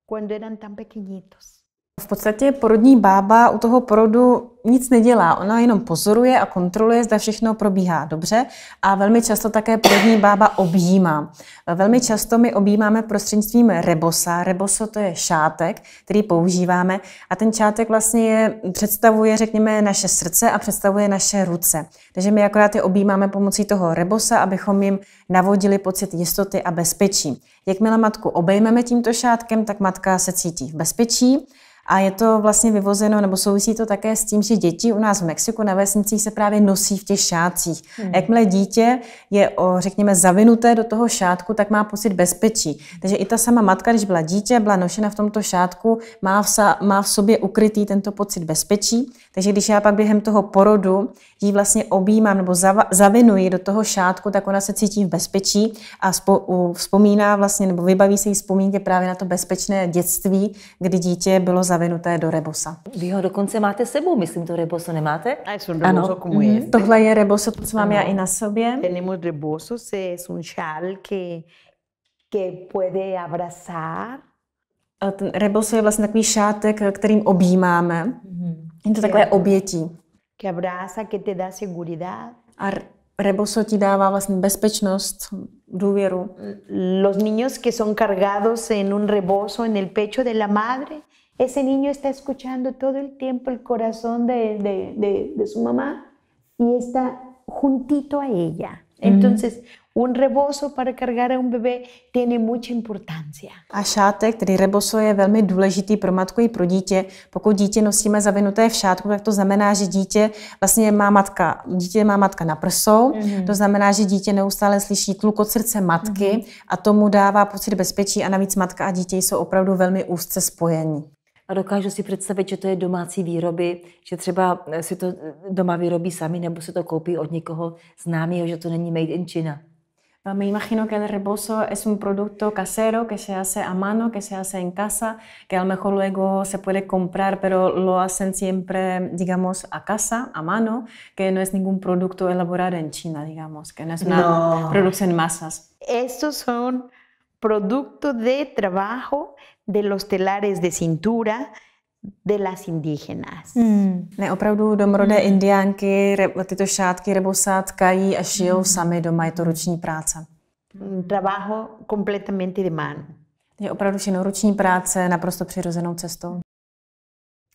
cuando eran tan pequeñitos. V podstatě porodní bába u toho porodu nic nedělá, ona jenom pozoruje a kontroluje, zda všechno probíhá dobře a velmi často také porodní bába objímá. Velmi často my objímáme prostřednictvím rebosa. Reboso to je šátek, který používáme a ten šátek vlastně je, představuje, řekněme, naše srdce a představuje naše ruce. Takže my akorát je objímáme pomocí toho rebosa, abychom jim navodili pocit jistoty a bezpečí. Jakmile matku obejmeme tímto šátkem, tak matka se cítí v bezpečí a je to vlastně vyvozeno, nebo souvisí to také s tím, že děti u nás v Mexiku na vesnicích se právě nosí v těch šátcích. Hmm. Jakmile dítě je, o, řekněme, zavinuté do toho šátku, tak má pocit bezpečí. Takže i ta sama matka, když byla dítě, byla nošena v tomto šátku, má v, sa, má v sobě ukrytý tento pocit bezpečí. Takže když já pak během toho porodu ji vlastně objímám nebo zavinuji do toho šátku, tak ona se cítí v bezpečí a vzpomíná vlastně, nebo vybaví se jí vzpomínky právě na to bezpečné dětství, kdy dítě bylo zavinuté do rebosa. Vy ho dokonce máte sebou, myslím, to reboso nemáte? Ano, mhm. tohle je reboso, to co mám já i na sobě. Tenemos es un que, que puede abrazar. Ten reboso je vlastně takový šátek, kterým objímáme. Mm-hmm Entonces Que abraza, que te da seguridad. Los niños que son cargados en un rebozo en el pecho de la madre, ese niño está escuchando todo el tiempo el corazón de, su mamá y está juntito a ella. Entonces, un rebozo para cargar a un bebé tiene mucha importancia. A šátek, tedy rebozo, je velmi důležitý pro matku i pro dítě. Pokud dítě nosíme zavinuté v šátku, tak to znamená, že dítě vlastně má matka, dítě má matka na prsou, mm-hmm. to znamená, že dítě neustále slyší tluk od srdce matky mm-hmm. a tomu dává pocit bezpečí a navíc matka a dítě jsou opravdu velmi úzce spojení. A dokážu si představit, že to je domácí výroby, že třeba eh, si to eh, doma vyrobí sami nebo si to koupí od někoho známého, že to není made in China. Ah, me imagino que el reposo es un producto casero que se hace a mano, que se hace en casa, que a lo mejor luego se puede comprar, pero lo hacen siempre, digamos, a casa, a mano, que no es ningún producto elaborado en China, digamos, que no es una producción en masas. Estos son productos de trabajo de los telares de cintura, de las indígenas. Hmm. Ne, opravdu domorodé hmm. indiánky tyto šátky rebosá tkají a šijou hmm. sami doma, je to ruční práce. Trabajo completamente de mano. Je opravdu všechno ruční práce, naprosto přirozenou cestou.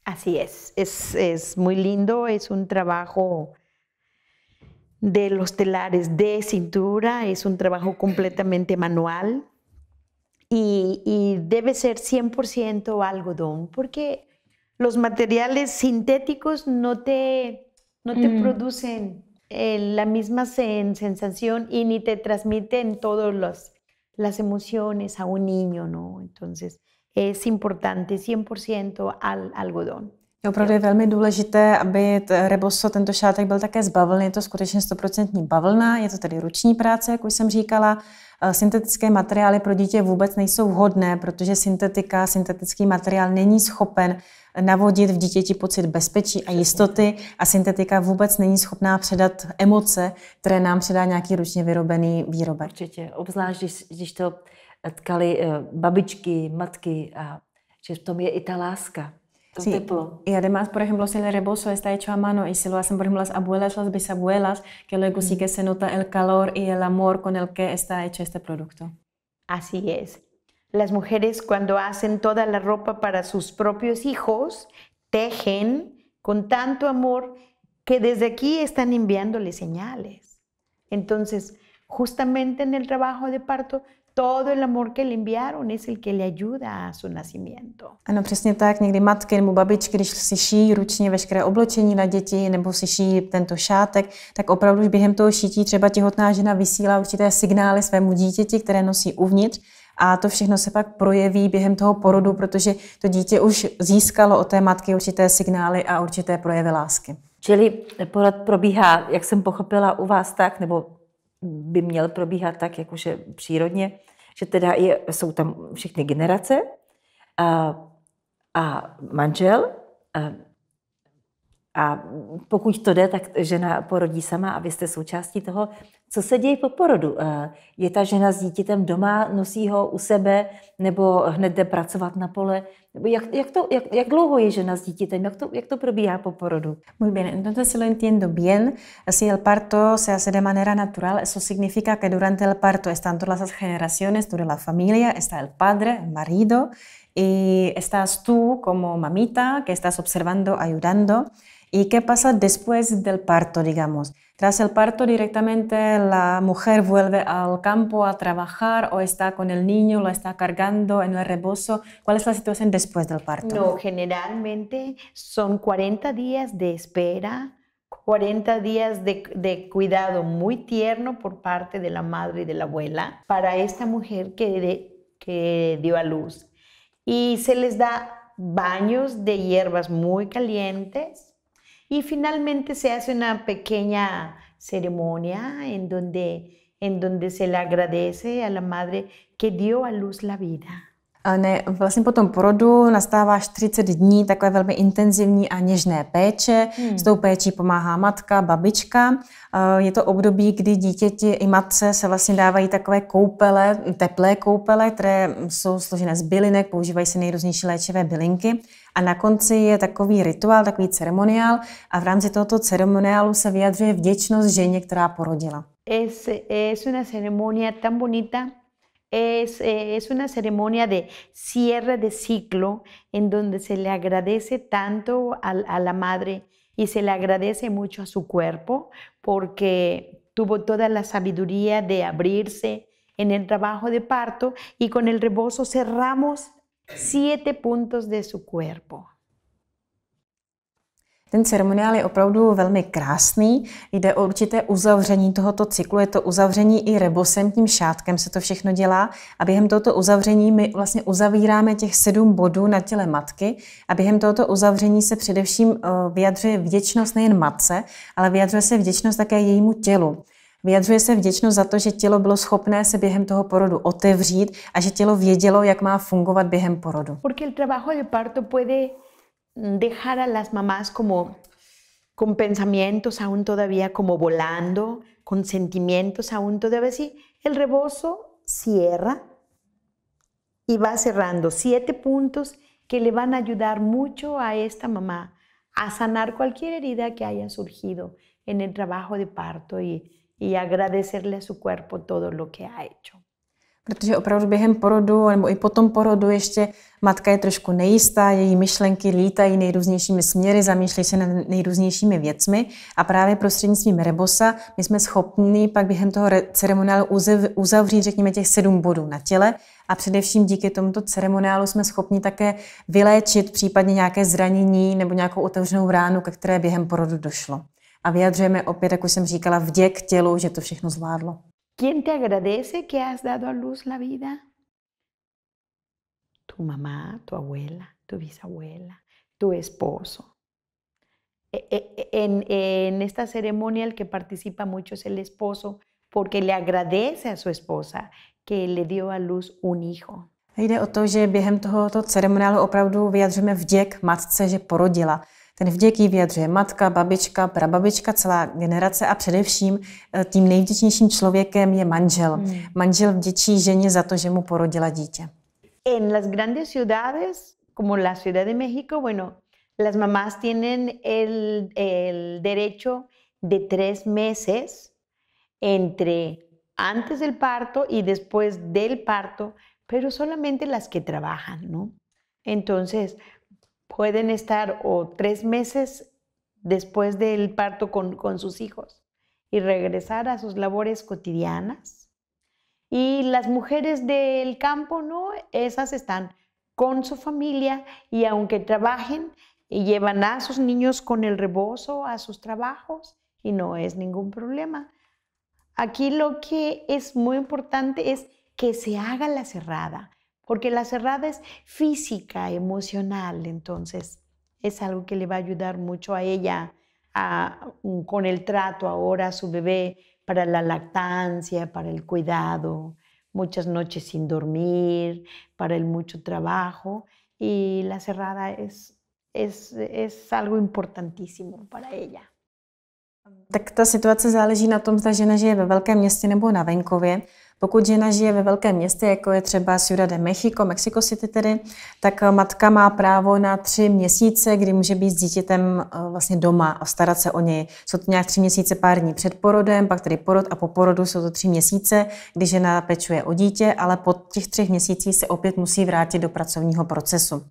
Así es, es, es muy lindo, es un trabajo de los telares de cintura, es un trabajo completamente manual y, y debe ser 100% algodón, porque los materiales sintéticos no te, no te mm. producen eh, la misma sensación y ni te transmiten todas las emociones a un niño, ¿no? Entonces es importante 100% al algodón. Je opravdu je velmi důležité, aby Reboso tento šátek byl také z bavlny. Je to skutečně 100% bavlna, je to tedy ruční práce, jak už jsem říkala. Eh, syntetické materiály pro dítě vůbec nejsou vhodné, protože syntetika, syntetický materiál není schopen navodit v dítěti pocit bezpečí a jistoty a syntetika vůbec není schopná předat emoce, které nám předá nějaký ručně vyrobený výrobek. Určitě, obzvlášť když, když to tkali eh, babičky, matky a že v tom je i ta láska. Sí. Teplo. Y además, por ejemplo, si le rebozo está hecho a mano y si lo hacen, por ejemplo, las abuelas, las bisabuelas, que luego sí mm. que se nota el calor y el amor con el que está hecho este producto. Así es. Las mujeres cuando hacen toda la ropa para sus propios hijos, tejen con tanto amor que desde aquí están enviándole señales. Entonces, justamente en el trabajo de parto, todo el amor que le enviaron es el que le ayuda a su nacimiento. Ano, přesně tak. Někdy matky nebo babičky, když si šijí ručně veškeré oblečení na děti nebo si šijí tento šátek, tak opravdu už během toho šití třeba těhotná žena vysílá určité signály svému dítěti, které nosí uvnitř, A to všechno se pak projeví během toho porodu, protože to dítě už získalo od té matky určité signály a určité projevy lásky. Čili porod probíhá, jak jsem pochopila, u vás tak, nebo by měl probíhat tak, jakože přírodně, že teda je, jsou tam všechny generace a, a manžel, a a pokud to jde, tak žena porodí sama a vy jste součástí toho. Co se děje po porodu? Eh, je ta žena s dítětem doma, nosí ho u sebe, nebo hned jde pracovat na pole? Nebo Jak, jak, to, jak, jak dlouho je žena s dítětem? Jak to, jak to probíhá po porodu? Muy bien, entonces se lo entiendo bien. Si el parto se hace de manera natural, eso significa que durante el parto están todas las generaciones, toda la familia, está el padre, el marido, y estás tú como mamita que estás observando, ayudando. ¿Y qué pasa después del parto, digamos? Tras el parto directamente la mujer vuelve al campo a trabajar o está con el niño, lo está cargando en el rebozo. ¿Cuál es la situación después del parto? No, generalmente son 40 días de espera, 40 días de, cuidado muy tierno por parte de la madre y de la abuela para esta mujer que, que dio a luz. Y se les da baños de hierbas muy calientes y finalmente se hace una pequeña ceremonia en donde, en donde se le agradece a la madre que dio a luz la vida. Ne, vlastně po tom porodu nastává 40 dní takové velmi intenzivní a něžné péče. Hmm. S tou péčí pomáhá matka, babička. Je to období, kdy dítěti i matce se vlastně dávají takové koupele, teplé koupele, které jsou složené z bylinek, používají se nejrůznější léčivé bylinky. A na konci je takový rituál, takový ceremoniál a v rámci tohoto ceremoniálu se vyjadřuje vděčnost ženě, která porodila. Es, es una ceremonia tan bonita Eh, es, una ceremonia de cierre de ciclo en donde se le agradece tanto a, a la madre y se le agradece mucho a su cuerpo porque tuvo toda la sabiduría de abrirse en el trabajo de parto y con el rebozo cerramos siete puntos de su cuerpo. Ten ceremoniál je opravdu velmi krásný, jde o určité uzavření tohoto cyklu, je to uzavření i rebosem, tím šátkem se to všechno dělá a během tohoto uzavření my vlastně uzavíráme těch sedm bodů na těle matky a během tohoto uzavření se především eh, vyjadřuje vděčnost nejen matce, ale vyjadřuje se vděčnost také jejímu tělu. Vyjadřuje se vděčnost za to, že tělo bylo schopné se během toho porodu otevřít a že tělo vědělo, jak má fungovat během porodu. Porque el trabajo parto puede dejar a las mamás como con pensamientos aún todavía como volando, con sentimientos aún todavía El rebozo cierra y va cerrando siete puntos que le van a ayudar mucho a esta mamá a sanar cualquier herida que haya surgido en el trabajo de parto y, y agradecerle a su cuerpo todo lo que ha hecho. Protože opravdu během porodu nebo i po tom porodu ještě matka je trošku nejistá, její myšlenky lítají nejrůznějšími směry, zamýšlí se nad nejrůznějšími věcmi a právě prostřednictvím rebosa my jsme schopni pak během toho ceremoniálu uzavřít, řekněme, těch sedm bodů na těle a především díky tomuto ceremoniálu jsme schopni také vyléčit případně nějaké zranění nebo nějakou otevřenou ránu, ke které během porodu došlo. A vyjadřujeme opět, jak už jsem říkala, vděk tělu, že to všechno zvládlo. ¿Quién te agradece que has dado a luz la vida? Tu mamá, tu abuela, tu bisabuela, tu esposo. E, e, e, en, esta ceremonia el que participa mucho es el esposo porque le agradece a su esposa que le dio a luz un hijo. Jde o to, během tohoto ceremoniálu opravdu vyjadřujeme matce, že porodila. Ten vděký vyjadřuje matka, babička, prababička, celá generace a především eh, tím nejvděčnějším člověkem je manžel. Mm. Manžel vděčí ženě za to, že mu porodila dítě. En las grandes ciudades, como la Ciudad de México, bueno, las mamás tienen el, el derecho de tres meses entre antes del parto y después del parto, pero solamente las que trabajan, ¿no? Entonces, pueden estar o tres meses después del parto con, sus hijos y regresar a sus labores cotidianas. Y las mujeres del campo, ¿no? Esas están con su familia y aunque trabajen, llevan a sus niños con el rebozo a sus trabajos y no es ningún problema. Aquí lo que es muy importante es que se haga la cerrada, porque la cerrada es física, emocional, entonces es algo que le va a ayudar mucho a ella mm, con el trato ahora a su bebé para la lactancia, para el cuidado, muchas noches sin dormir, para el mucho trabajo y la cerrada es, algo importantísimo para ella. Tak ta na tom, Pokud žena žije ve velkém městě, jako je třeba Ciudad de Mexico, Mexico City tedy, tak eh, matka má právo na tři měsíce, kdy může být s dítětem eh, vlastně doma a starat se o něj. Jsou to nějak tři měsíce pár dní před porodem, pak tedy porod a po porodu jsou to tři měsíce, kdy žena pečuje o dítě, ale po těch třech měsících se opět musí vrátit do pracovního procesu.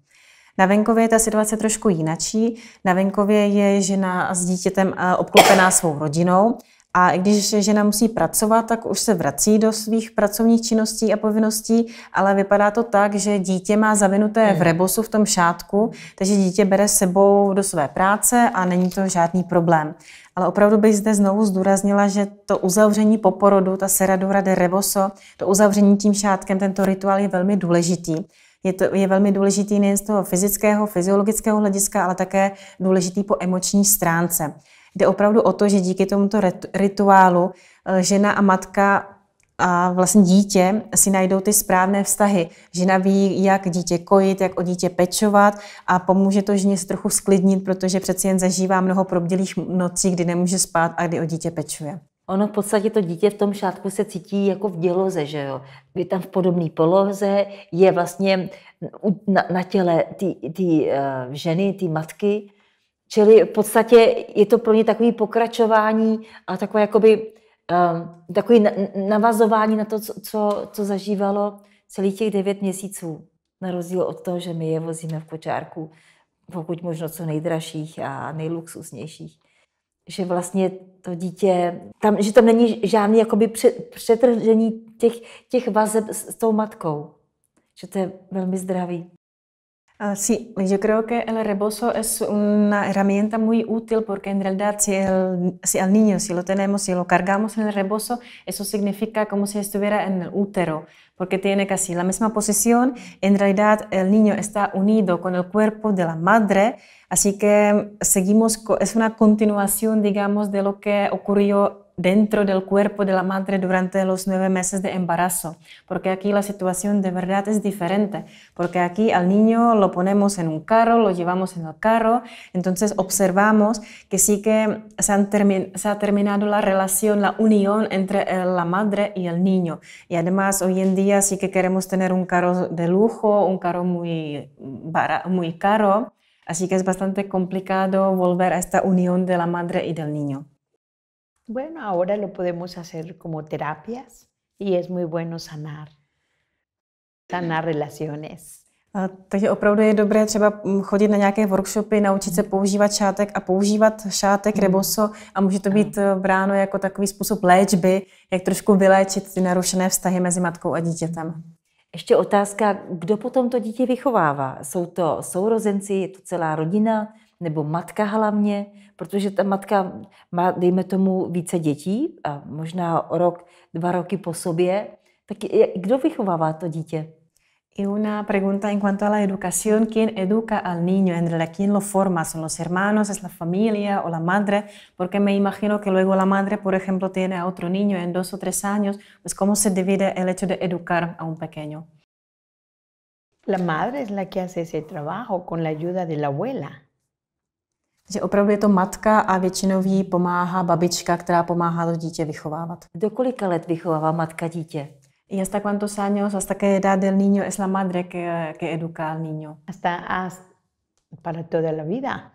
Na venkově je ta situace trošku jinačí. Na venkově je žena s dítětem eh, obklopená svou rodinou a když žena musí pracovat, tak už se vrací do svých pracovních činností a povinností, ale vypadá to tak, že dítě má zavinuté v hmm. rebosu, v tom šátku, takže dítě bere sebou do své práce a není to žádný problém. Ale opravdu bych zde znovu zdůraznila, že to uzavření po porodu, ta seradura de reboso, to uzavření tím šátkem, tento rituál je velmi důležitý je, to, je velmi důležitý nejen z toho fyzického, fyziologického hlediska, ale také důležitý po emoční stránce. Jde opravdu o to, že díky tomuto rituálu eh, žena a matka a vlastně dítě si najdou ty správné vztahy. Žena ví, jak dítě kojit, jak o dítě pečovat a pomůže to ženě se trochu sklidnit, protože přeci jen zažívá mnoho probdělých nocí, kdy nemůže spát a kdy o dítě pečuje. Ono v podstatě to dítě v tom šátku se cítí jako v děloze, že jo? Je tam v podobné poloze, je vlastně mm, na, na těle ty uh, ženy, ty matky Čili v podstatě je to pro ně takové pokračování a takové jakoby, um, ehm, takové navazování na to, co, co zažívalo celých těch devět měsíců. Na rozdíl od toho, že my je vozíme v kočárku, pokud možno co nejdražších a nejluxusnějších. Že vlastně to dítě, tam, že tam není žádný jakoby přetržení těch, těch vazeb s, s tou matkou. Že to je velmi zdravý. Ah, sí, yo creo que el rebozo es una herramienta muy útil porque en realidad si el, si el, niño, si lo tenemos, si lo cargamos en el rebozo, eso significa como si estuviera en el útero, porque tiene casi la misma posición. En realidad el niño está unido con el cuerpo de la madre, así que seguimos, es una continuación, digamos, de lo que ocurrió dentro del cuerpo de la madre durante los nueve meses de embarazo, porque aquí la situación de verdad es diferente, porque aquí al niño lo ponemos en un carro, lo llevamos en el carro, entonces observamos que sí que se, ha terminado la relación, la unión entre eh, la madre y el niño. Y además hoy en día sí que queremos tener un carro de lujo, un carro muy, muy caro, así que es bastante complicado volver a esta unión de la madre y del niño. bueno, ahora lo podemos hacer como terapias y es muy bueno sanar, sanar relaciones. A takže opravdu je dobré třeba mm, chodit na nějaké workshopy, naučit se mm. používat šátek a používat šátek mm. reboso a může to být eh, bráno jako takový způsob léčby, jak trošku vyléčit ty narušené vztahy mezi matkou a dítětem. Ještě otázka, kdo potom to dítě vychovává? Jsou to sourozenci, je to celá rodina nebo matka hlavně? matka má, tomu, více a možná rok, roky po sobě, tak kdo vychovává to Y una pregunta en cuanto a la educación, ¿quién educa al niño? ¿En quién lo forma? ¿Son los hermanos? ¿Es la familia o la madre? Porque me imagino que luego la madre, por ejemplo, tiene a otro niño en dos o tres años, pues ¿cómo se divide el hecho de educar a un pequeño? La madre es la que hace ese trabajo con la ayuda de la abuela. že opravdu je to matka a většinou jí pomáhá babička, která pomáhá to dítě vychovávat. Do kolika let vychovává matka dítě? Y hasta cuántos años, hasta qué edad del niño es la madre que, que educa al niño? Hasta, hasta para toda la vida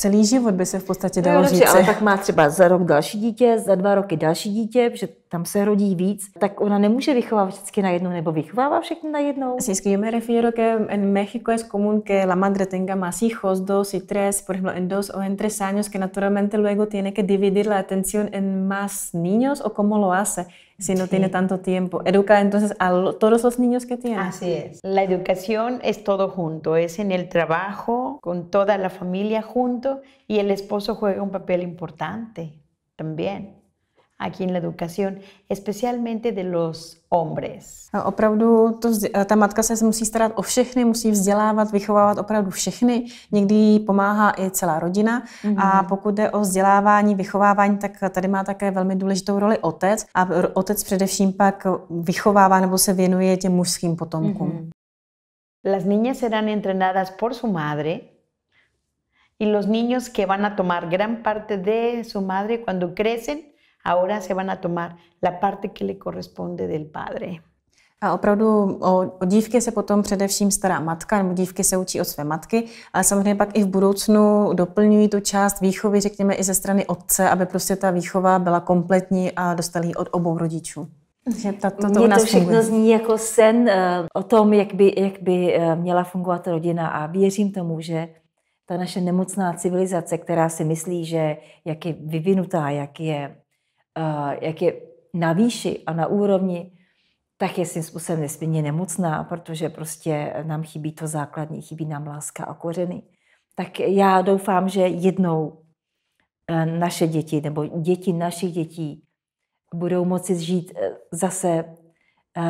celý život by se v podstatě no dalo no, říct. Ale tak má třeba za rok další dítě, za dva roky další dítě, že tam se rodí víc, tak ona nemůže vychovávat všechny na najednou, nebo vychovává všechny na Sí, es que yo me refiero que en México es común que la madre tenga más hijos, dos y tres, por ejemplo, en dos o en tres años, que naturalmente luego tiene que dividir la atención en más niños o cómo lo hace. si no tiene tanto tiempo. Educa entonces a todos los niños que tiene. Así es. La educación es todo junto, es en el trabajo, con toda la familia junto y el esposo juega un papel importante también. aquí en la educación, especialmente de los hombres. opravdu to, eh, ta matka se musí starat o všechny, musí vzdělávat, vychovávat opravdu všechny. Někdy jí pomáhá i celá rodina. Mm-hmm. A mhm. pokud jde o vzdělávání, vychovávání, tak tady má také velmi důležitou roli otec. A otec především pak vychovává nebo se věnuje těm mužským potomkům. Mm-hmm. Las niñas serán entrenadas por su madre y los niños que van a tomar gran parte de su madre cuando crecen Ahora se van a tomar la parte que le corresponde del padre. A opravdu o, o dívky se potom především stará matka, nebo dívky se učí od své matky, ale samozřejmě pak i v budoucnu doplňují tu část výchovy, řekněme, i ze strany otce, aby prostě ta výchova byla kompletní a dostali ji od obou rodičů. Že to, to, to, to všechno funguje. zní jako sen uh, o tom, jak by, jak by uh, měla fungovat rodina a věřím tomu, že ta naše nemocná civilizace, která si myslí, že jak je vyvinutá, jak je jak je na výši a na úrovni, tak je svým způsobem nesmírně nemocná, protože prostě nám chybí to základní, chybí nám láska a kořeny. Tak já doufám, že jednou eh, naše děti nebo děti našich dětí budou moci žít eh, zase eh,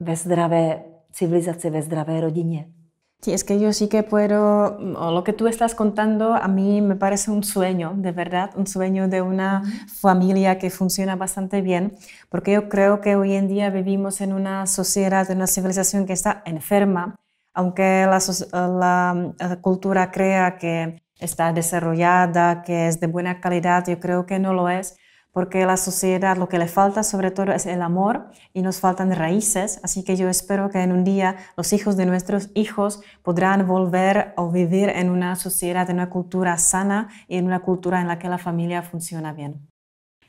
ve zdravé civilizaci, ve zdravé rodině. Sí, es que yo sí que puedo, mm, lo que tú estás contando a mí me parece un sueño, de verdad, un sueño de una familia que funciona bastante bien, porque yo creo que hoy en día vivimos en una sociedad, en una civilización que está enferma, aunque la eh, eh, cultura crea que está desarrollada, que es de buena calidad, yo creo que no lo es porque la sociedad lo que le falta sobre todo es el amor y nos faltan raíces, así que yo espero que en un día los hijos de nuestros hijos podrán volver a vivir en una sociedad, en una cultura sana y en una cultura en la que la familia funciona bien.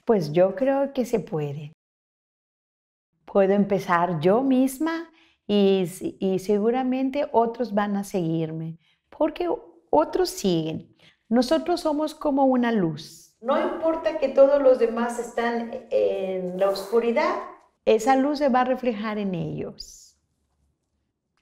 Pues yo creo que se puede. Puedo empezar yo misma y seguramente otros van a seguirme, porque otros siguen. Nosotros somos como una luz no importa que todos los demás están en la oscuridad, esa luz se va a reflejar en ellos.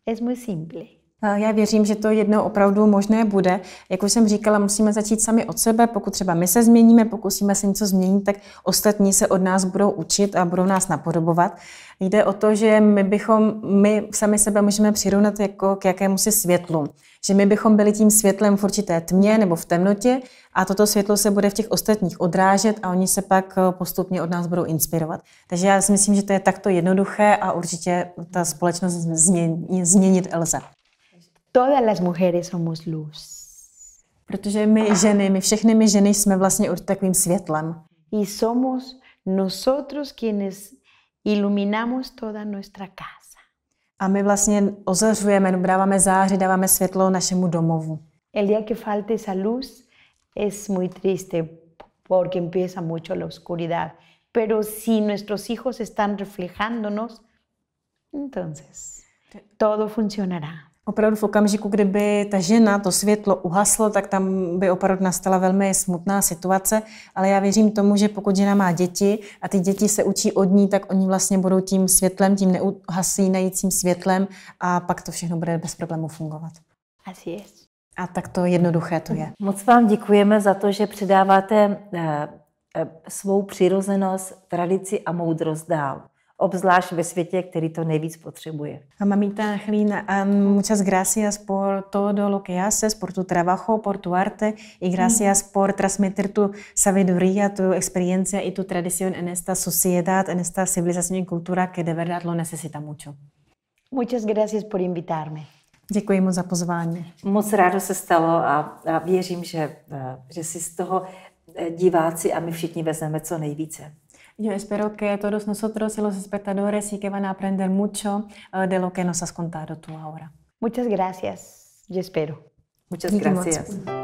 Es muy simple. Eh, já věřím, že to jednou opravdu možné bude. Jak už jsem říkala, musíme začít sami od sebe. Pokud třeba my se změníme, pokusíme se něco změnit, tak ostatní se od nás budou učit a budou nás napodobovat. Jde o to, že my bychom, my sami sebe můžeme přirovnat jako k jakému si světlu. Že my bychom byli tím světlem v určité tmě nebo v temnotě a toto světlo se bude v těch ostatních odrážet a oni se pak eh, postupně od nás budou inspirovat. Takže já si myslím, že to je takto jednoduché a určitě ta společnost změnit, změnit lze. Todas las mujeres somos luz. Protože my ženy, my všechny Y somos nosotros quienes iluminamos toda nuestra casa. El día que falte esa luz es muy triste porque empieza mucho la oscuridad. Pero si nuestros hijos están reflejándonos, entonces todo funcionará. Opravdu v okamžiku, kdyby ta žena to světlo uhaslo, tak tam by opravdu nastala velmi smutná situace, ale já věřím tomu, že pokud žena má děti a ty děti se učí od ní, tak oni vlastně budou tím světlem, tím neuhasínajícím světlem a pak to všechno bude bez problémů fungovat. Asi je. A tak to jednoduché to je. Moc vám děkujeme za to, že předáváte eh, eh, svou přirozenost, tradici a moudrost dál obzvlášť ve světě, který to nejvíc potřebuje. Mamita chlín, um, muchas gracias por todo lo que haces, por tu trabajo, por tu arte y gracias mm. por transmitir tu sabiduría, tu experiencia y tu tradición en esta sociedad, en esta civilización y cultura que de verdad lo necesita mucho. Muchas gracias por invitarme. Děkuji moc za pozvání. Moc rádo se stalo a, a věřím, že, eh, že si z toho eh, diváci a my všichni vezmeme co nejvíce. Yo espero que todos nosotros y los espectadores sí que van a aprender mucho eh, de lo que nos has contado tú ahora. Muchas gracias, yo espero. Muchas gracias.